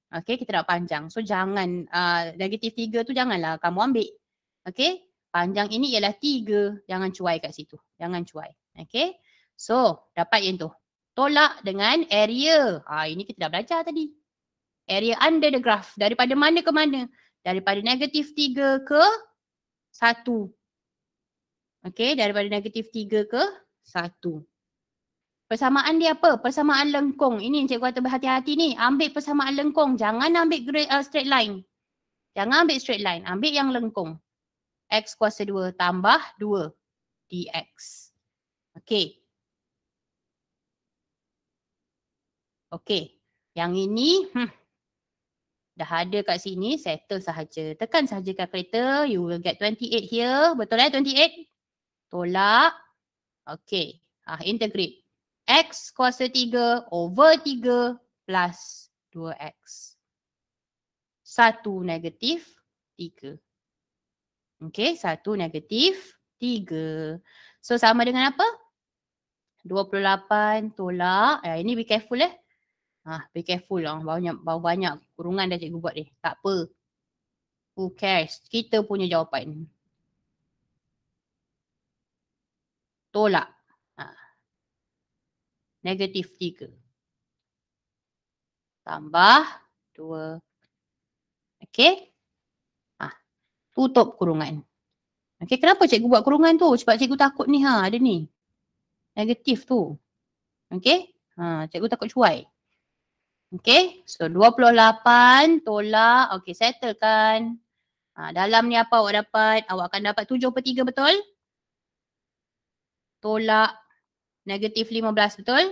Speaker 1: Okay kita nak panjang. So jangan uh, negatif tiga tu janganlah kamu ambil. Okay panjang ini ialah tiga. Jangan cuai kat situ. Jangan cuai. Okay. So dapat yang tu. Tolak dengan area. Ah ini kita dah belajar tadi. Area under the graph. Daripada mana ke mana? Daripada negatif tiga ke satu. Okey, daripada negatif 3 ke 1. Persamaan dia apa? Persamaan lengkung. Ini yang cikgu kata berhati-hati ni. Ambil persamaan lengkung. Jangan ambil grade, uh, straight line. Jangan ambil straight line. Ambil yang lengkung. X kuasa 2 tambah 2 dx. Okey. Okey. Yang ini hmm, dah ada kat sini. Settle sahaja. Tekan sahaja kat You will get 28 here. Betul eh 28? tolak. Okey. Ah, integrate. X kuasa 3 over 3 plus 2X. 1 negatif 3. Okey. 1 negatif 3. So sama dengan apa? 28 tolak. Eh, ini be careful eh. Ah, be careful lah. Banyak, banyak kurungan dah cikgu buat ni. Tak apa. Who cares? Kita punya jawapan. tolak. Ha. Negatif 3. Tambah 2. Okey. Ha, tutup kurungan. Okey, kenapa cikgu buat kurungan tu? Sebab cikgu takut ni ha, ada ni. Negatif tu. Okey. Ha, cikgu takut cuai. Okey. So 28 tolak. Okey, settlekan. Ha, dalam ni apa awak dapat? Awak akan dapat 7 per 3 betul? tolak negatif 15 betul?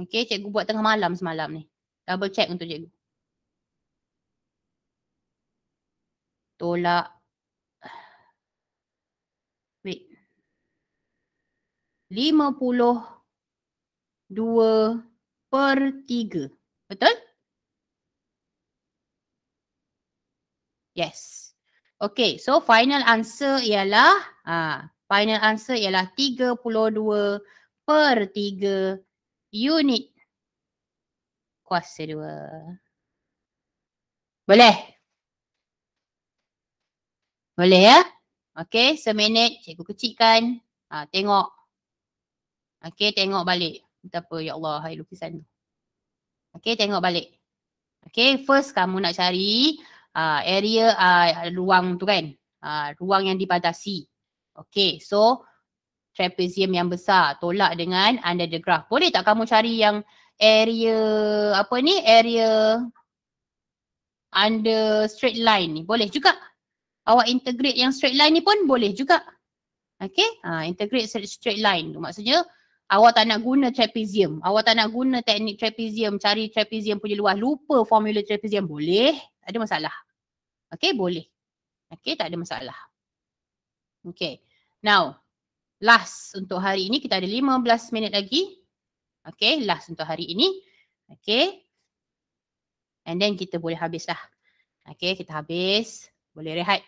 Speaker 1: Okey, cikgu buat tengah malam semalam ni. Double check untuk cikgu. Tolak. Wait. 52 per 3. Betul? Yes. Okay, so final answer ialah ah, Final answer ialah 32 per 3 unit kuasa 2. Boleh? Boleh ya? Okay, seminit cikgu kecikkan. Ha, tengok. Okay, tengok balik. Betapa ya Allah, hai lukisan tu. Okay, tengok balik. Okay, first kamu nak cari uh, area uh, ruang tu kan. Uh, ruang yang dibatasi. Okay so trapezium yang besar tolak dengan under the graph. Boleh tak kamu cari yang area apa ni area under straight line ni boleh juga. Awak integrate yang straight line ni pun boleh juga. Okay ha, integrate straight line tu maksudnya awak tak nak guna trapezium. Awak tak nak guna teknik trapezium cari trapezium punya luas lupa formula trapezium boleh tak ada masalah. Okay boleh. Okay tak ada masalah. Okay. Now, last untuk hari ini kita ada 15 minit lagi. Okay, last untuk hari ini. Okay. And then kita boleh habislah, Okay, kita habis. Boleh rehat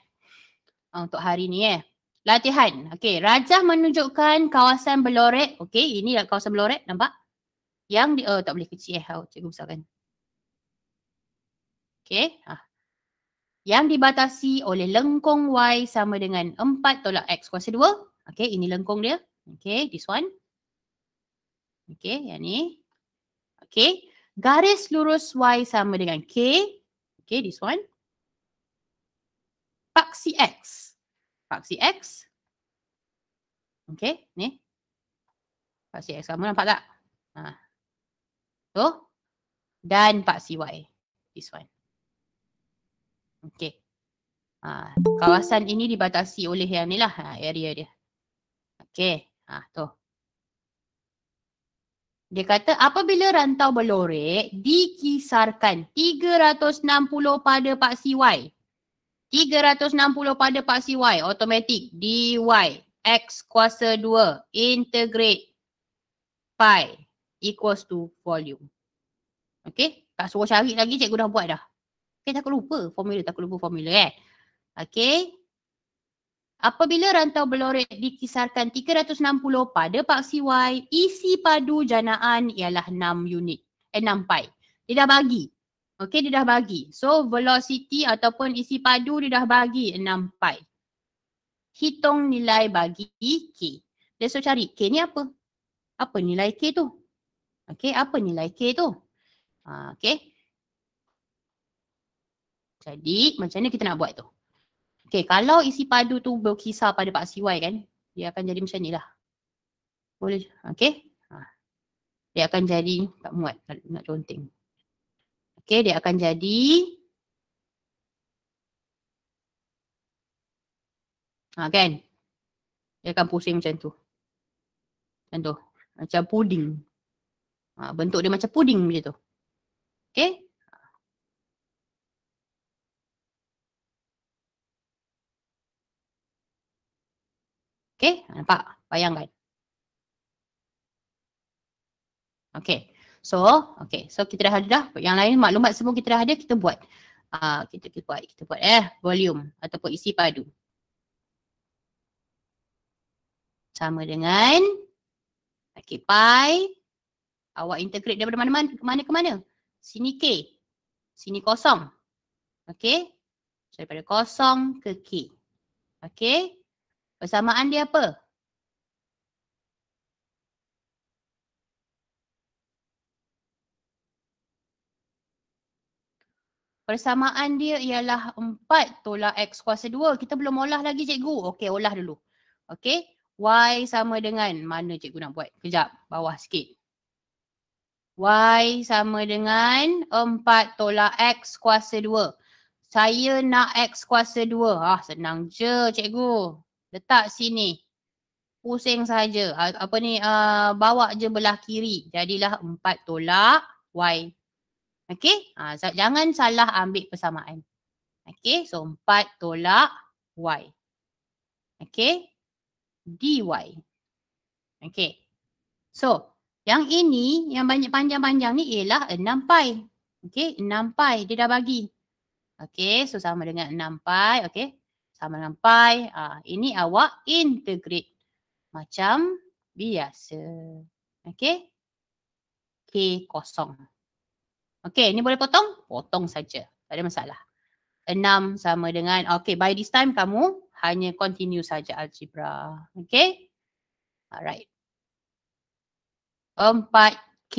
Speaker 1: ah, untuk hari ni eh. Latihan. Okay, Rajah menunjukkan kawasan belorek. Okay, ini lah kawasan belorek. Nampak? Yang di, oh tak boleh kecil eh. Oh, cikgu besarkan. Okay, ah, yang dibatasi oleh lengkung Y sama dengan 4 tolak X kuasa 2. Okay, ini lengkung dia. Okay, this one. Okay, yang ni. Okay, garis lurus Y sama dengan K. Okay, this one. Paksi X. Paksi X. Okay, ni. Paksi X kamu nampak tak? Ha. So, dan paksi Y. This one. Okay. Ha, kawasan ini dibatasi oleh yang ni lah ha, area dia. Okay. Ha, tu. Dia kata apabila rantau belorek dikisarkan 360 pada paksi Y. 360 pada paksi Y. Automatik. DY. X kuasa 2. Integrate. Pi. Equals to volume. Okay. Tak suruh cari lagi cikgu dah buat dah. Pen aku lupa formula, aku lupa formula eh. Okay. Apabila rantau belorek dikisarkan 360 pada paksi Y, isi padu janaan ialah 6 unit. Eh, 6 pi. Dia dah bagi. Okay, dia dah bagi. So, velocity ataupun isi padu dia dah bagi 6 pi. Hitung nilai bagi K. Dia so cari K ni apa? Apa nilai K tu? Okay, apa nilai K tu? Ha, okay, jadi macam mana kita nak buat tu? Okay kalau isi padu tu berkisar pada Pak Siwai kan dia akan jadi macam ni lah. Boleh? Okay? Ha. Dia akan jadi, tak muat nak conteng. Okay dia akan jadi Ha kan? Dia akan pusing macam tu. Macam tu. Macam puding. Ha, bentuk dia macam puding macam tu. Okay? Okey, nampak? Bayangkan. Okey. So, okey. So kita dah ada dah. Yang lain maklumat semua kita dah ada, kita buat. Uh, kita, kita buat, kita buat eh. Volume ataupun isi padu. Sama dengan okay, pi. Awak integrate daripada mana, mana, ke mana ke mana. Sini k. Sini kosong. Okey. So, daripada kosong ke k. Okey. Persamaan dia apa? Persamaan dia ialah 4 tolak X kuasa 2. Kita belum olah lagi cikgu. Okey, olah dulu. Okey. Y sama dengan mana cikgu nak buat? Kejap, bawah sikit. Y sama dengan 4 tolak X kuasa 2. Saya nak X kuasa 2. Ah, senang je cikgu letak sini pusing saja apa ni uh, bawa je belah kiri jadilah empat tolak y okey uh, jangan salah ambil persamaan okey so empat tolak y okey dy okey so yang ini yang banyak panjang-panjang ni ialah enam pi okey enam pi dia dah bagi okey so sama dengan 6 pi okey sama dengan pi. Uh, ini awak integrate macam biasa. Okay. K kosong. Okay Ini boleh potong? Potong saja. Tak ada masalah. 6 sama dengan okay by this time kamu hanya continue saja algebra. Okay. Alright. 4K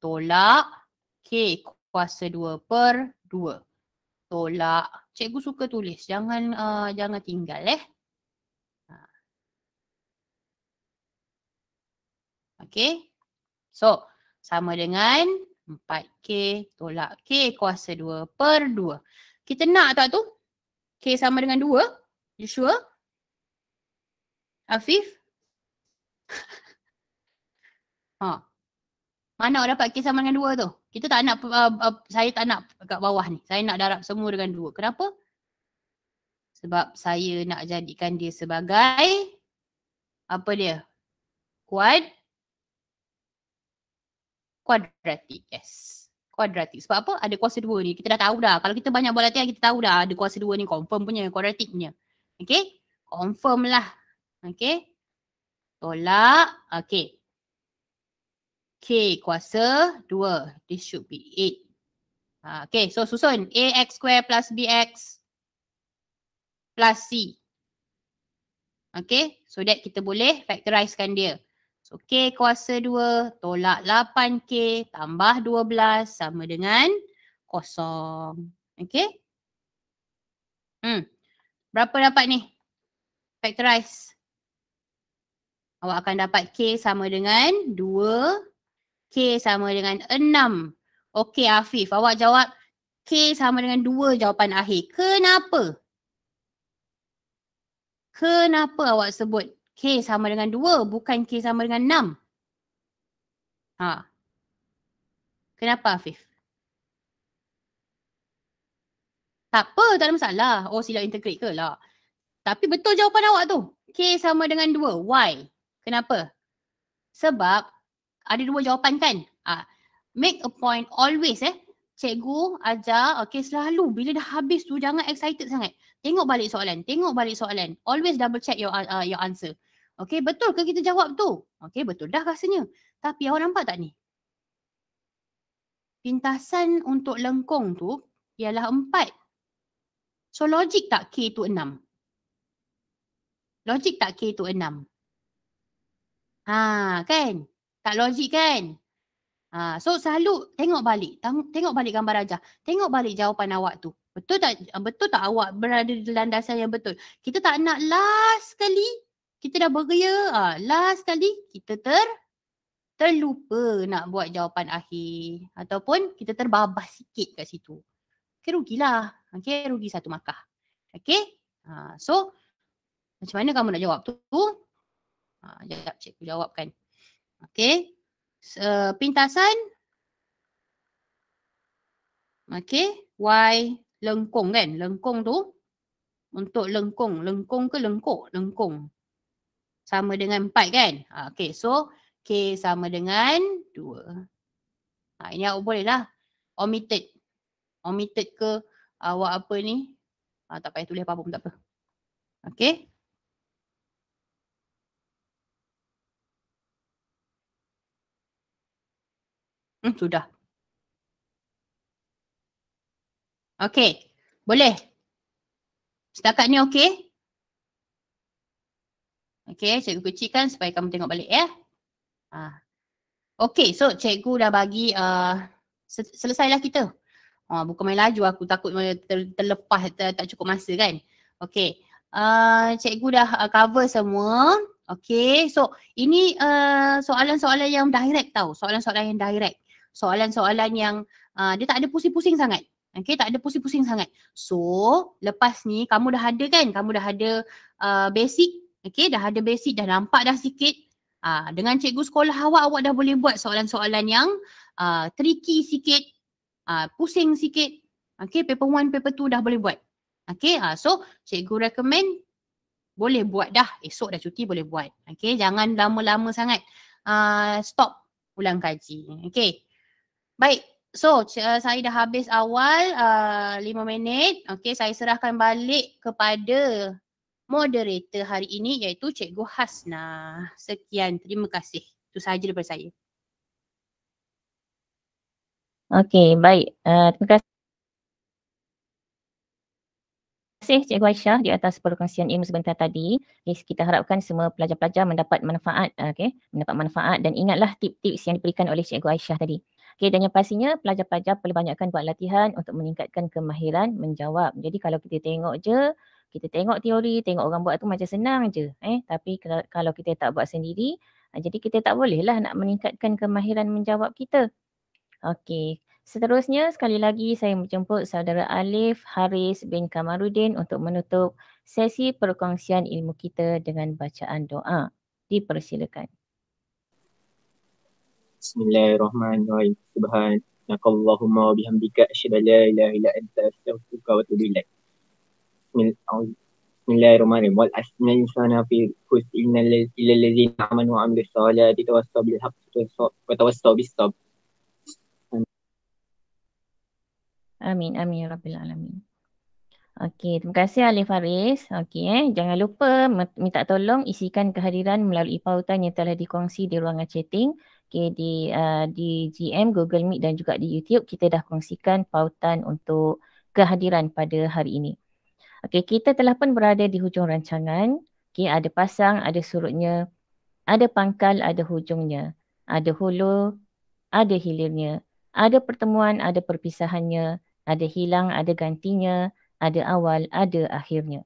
Speaker 1: tolak K kuasa 2 per 2. Tolak cikgu suka tulis. Jangan uh, jangan tinggal eh. Ha. Okay. So, sama dengan 4K tolak K kuasa 2 per 2. Kita nak tak tu? K sama dengan 2? You sure? Afif? [laughs] ha. Mana orang dapat sama dengan dua tu? Kita tak nak, uh, uh, saya tak nak kat bawah ni. Saya nak darab semua dengan dua. Kenapa? Sebab saya nak jadikan dia sebagai apa dia? Kuad kuadratik. Yes. Kuadratik. Sebab apa? Ada kuasa dua ni. Kita dah tahu dah. Kalau kita banyak buat latihan, kita tahu dah ada kuasa dua ni. Confirm punya. Kuadratik punya. Okay? Confirm lah. Okay? Tolak. Okay. K kuasa 2. This should be 8. Uh, ah, okay, so susun. AX square plus BX plus C. Okay, so that kita boleh factorizekan dia. So K kuasa 2 tolak 8K tambah 12 sama dengan kosong. Okay. Hmm. Berapa dapat ni? Factorize. Awak akan dapat K sama dengan 2 K sama dengan 6. Okey Afif, awak jawab K sama dengan 2 jawapan akhir. Kenapa? Kenapa awak sebut K sama dengan 2 bukan K sama dengan 6? Ha. Kenapa Afif? Tak apa, tak ada masalah. Oh silap integrate ke lah. Tapi betul jawapan awak tu. K sama dengan 2. Why? Kenapa? Sebab ada dua jawapan kan ah make a point always eh cikgu ajar okay. selalu bila dah habis tu jangan excited sangat tengok balik soalan tengok balik soalan always double check your uh, your answer Okay, betul ke kita jawab tu Okay, betul dah rasanya tapi awak nampak tak ni pintasan untuk lengkung tu ialah empat. So logik tak K tu enam? Logik tak K tu enam? Ha kan? Tak logik kan? Ha, so selalu tengok balik, tengok balik gambar rajah. Tengok balik jawapan awak tu. Betul tak ah, betul tak awak berada di landasan yang betul? Kita tak nak last sekali kita dah beria, ha, last sekali kita ter terlupa nak buat jawapan akhir ataupun kita terbabas sikit kat situ. Okay, rugilah. Okay, rugi satu makah. Okay? Ha, so, macam mana kamu nak jawab tu? Ha, jap, cikgu jawabkan. Okey, Uh, pintasan. Okey, Y lengkung kan. Lengkung tu. Untuk lengkung. Lengkung ke lengkuk? Lengkung. Sama dengan 4 kan? Ha, okey, So K sama dengan 2. Ha, ini awak boleh lah. Omitted. Omitted ke awak apa ni? Ha, tak payah tulis apa-apa pun tak apa. Okey? Hmm, sudah. Okey. Boleh? Setakat ni okey? Okey, cikgu kecilkan supaya kamu tengok balik ya. Ah. Okey, so cikgu dah bagi uh, selesailah kita. Ha, uh, bukan main laju aku takut terlepas ter, tak cukup masa kan. Okey. Uh, cikgu dah uh, cover semua. okay so ini uh, soalan-soalan uh, yang direct tau. Soalan-soalan yang direct soalan-soalan yang uh, dia tak ada pusing-pusing sangat. Okay, tak ada pusing-pusing sangat. So, lepas ni kamu dah ada kan? Kamu dah ada uh, basic. Okay, dah ada basic, dah nampak dah sikit. Uh, dengan cikgu sekolah awak, awak dah boleh buat soalan-soalan yang uh, tricky sikit, uh, pusing sikit. Okay, paper one, paper two dah boleh buat. Okay, uh, so cikgu recommend boleh buat dah. Esok dah cuti boleh buat. Okay, jangan lama-lama sangat. Uh, stop ulang kaji. Okay. Baik. So uh, saya dah habis awal eh, lima minit. Okay saya serahkan balik kepada moderator hari ini iaitu Cikgu Hasna. Sekian. Terima kasih. Itu sahaja daripada
Speaker 2: saya. Okay baik. Uh, terima kasih. Terima kasih Cikgu Aisyah di atas perkongsian ilmu sebentar tadi. Okay, kita harapkan semua pelajar-pelajar mendapat manfaat, okay? mendapat manfaat dan ingatlah tip tips yang diberikan oleh Cikgu Aisyah tadi. Okey dan yang pastinya pelajar-pelajar perlu banyakkan buat latihan untuk meningkatkan kemahiran menjawab. Jadi kalau kita tengok je, kita tengok teori, tengok orang buat tu macam senang je. Eh? Tapi kalau kita tak buat sendiri, ah, jadi kita tak bolehlah nak meningkatkan kemahiran menjawab kita. Okey. Seterusnya, sekali lagi saya menjemput saudara Alif Haris bin Kamarudin untuk menutup sesi perkongsian ilmu kita dengan bacaan doa. Dipersilakan.
Speaker 3: Bismillahirrahmanirrahim. Subhanaka Allahumma wa bihamdika asyhadu an la ilaha illa anta astaghfiruka wa atubu ilaik. Bismillahirrahmanirrahim. Wal asma insana fi husna ilal ladzina amanu wa amilus solati wa tawassaw bil haqqi wa tawassaw bis sabr.
Speaker 2: Amin amin ya rabbil alamin. Okey, terima kasih Alif Faris. Okey eh, jangan lupa minta tolong isikan kehadiran melalui pautan yang telah dikongsi di ruangan chatting okay, di uh, di GM Google Meet dan juga di YouTube kita dah kongsikan pautan untuk kehadiran pada hari ini. Okay kita telah pun berada di hujung rancangan. Okay ada pasang, ada surutnya, ada pangkal, ada hujungnya, ada hulu, ada hilirnya, ada pertemuan, ada perpisahannya, ada hilang, ada gantinya, ada awal, ada akhirnya.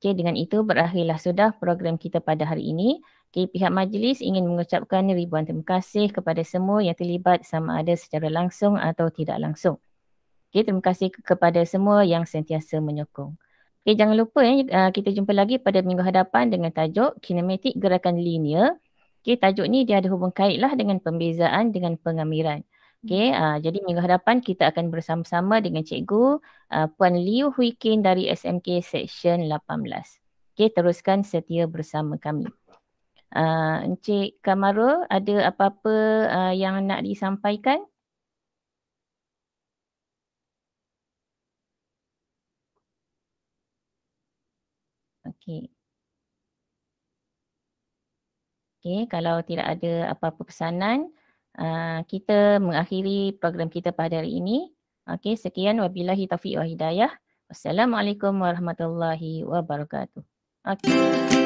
Speaker 2: Okay dengan itu berakhirlah sudah program kita pada hari ini. Okay, pihak majlis ingin mengucapkan ribuan terima kasih kepada semua yang terlibat sama ada secara langsung atau tidak langsung. Okay, terima kasih kepada semua yang sentiasa menyokong. Okay, jangan lupa ya, kita jumpa lagi pada minggu hadapan dengan tajuk Kinematik Gerakan Linear. Okay, tajuk ni dia ada hubung kait lah dengan pembezaan dengan pengamiran. Okay, hmm. uh, jadi minggu hadapan kita akan bersama-sama dengan cikgu uh, Puan Liu Hui dari SMK Section 18. Okay, teruskan setia bersama kami. Uh, Encik Kamarul ada apa-apa uh, yang nak disampaikan? Okey. Okey, kalau tidak ada apa-apa pesanan, uh, kita mengakhiri program kita pada hari ini. Okey, sekian wabillahi taufiq wa hidayah. Wassalamualaikum warahmatullahi wabarakatuh. Okay.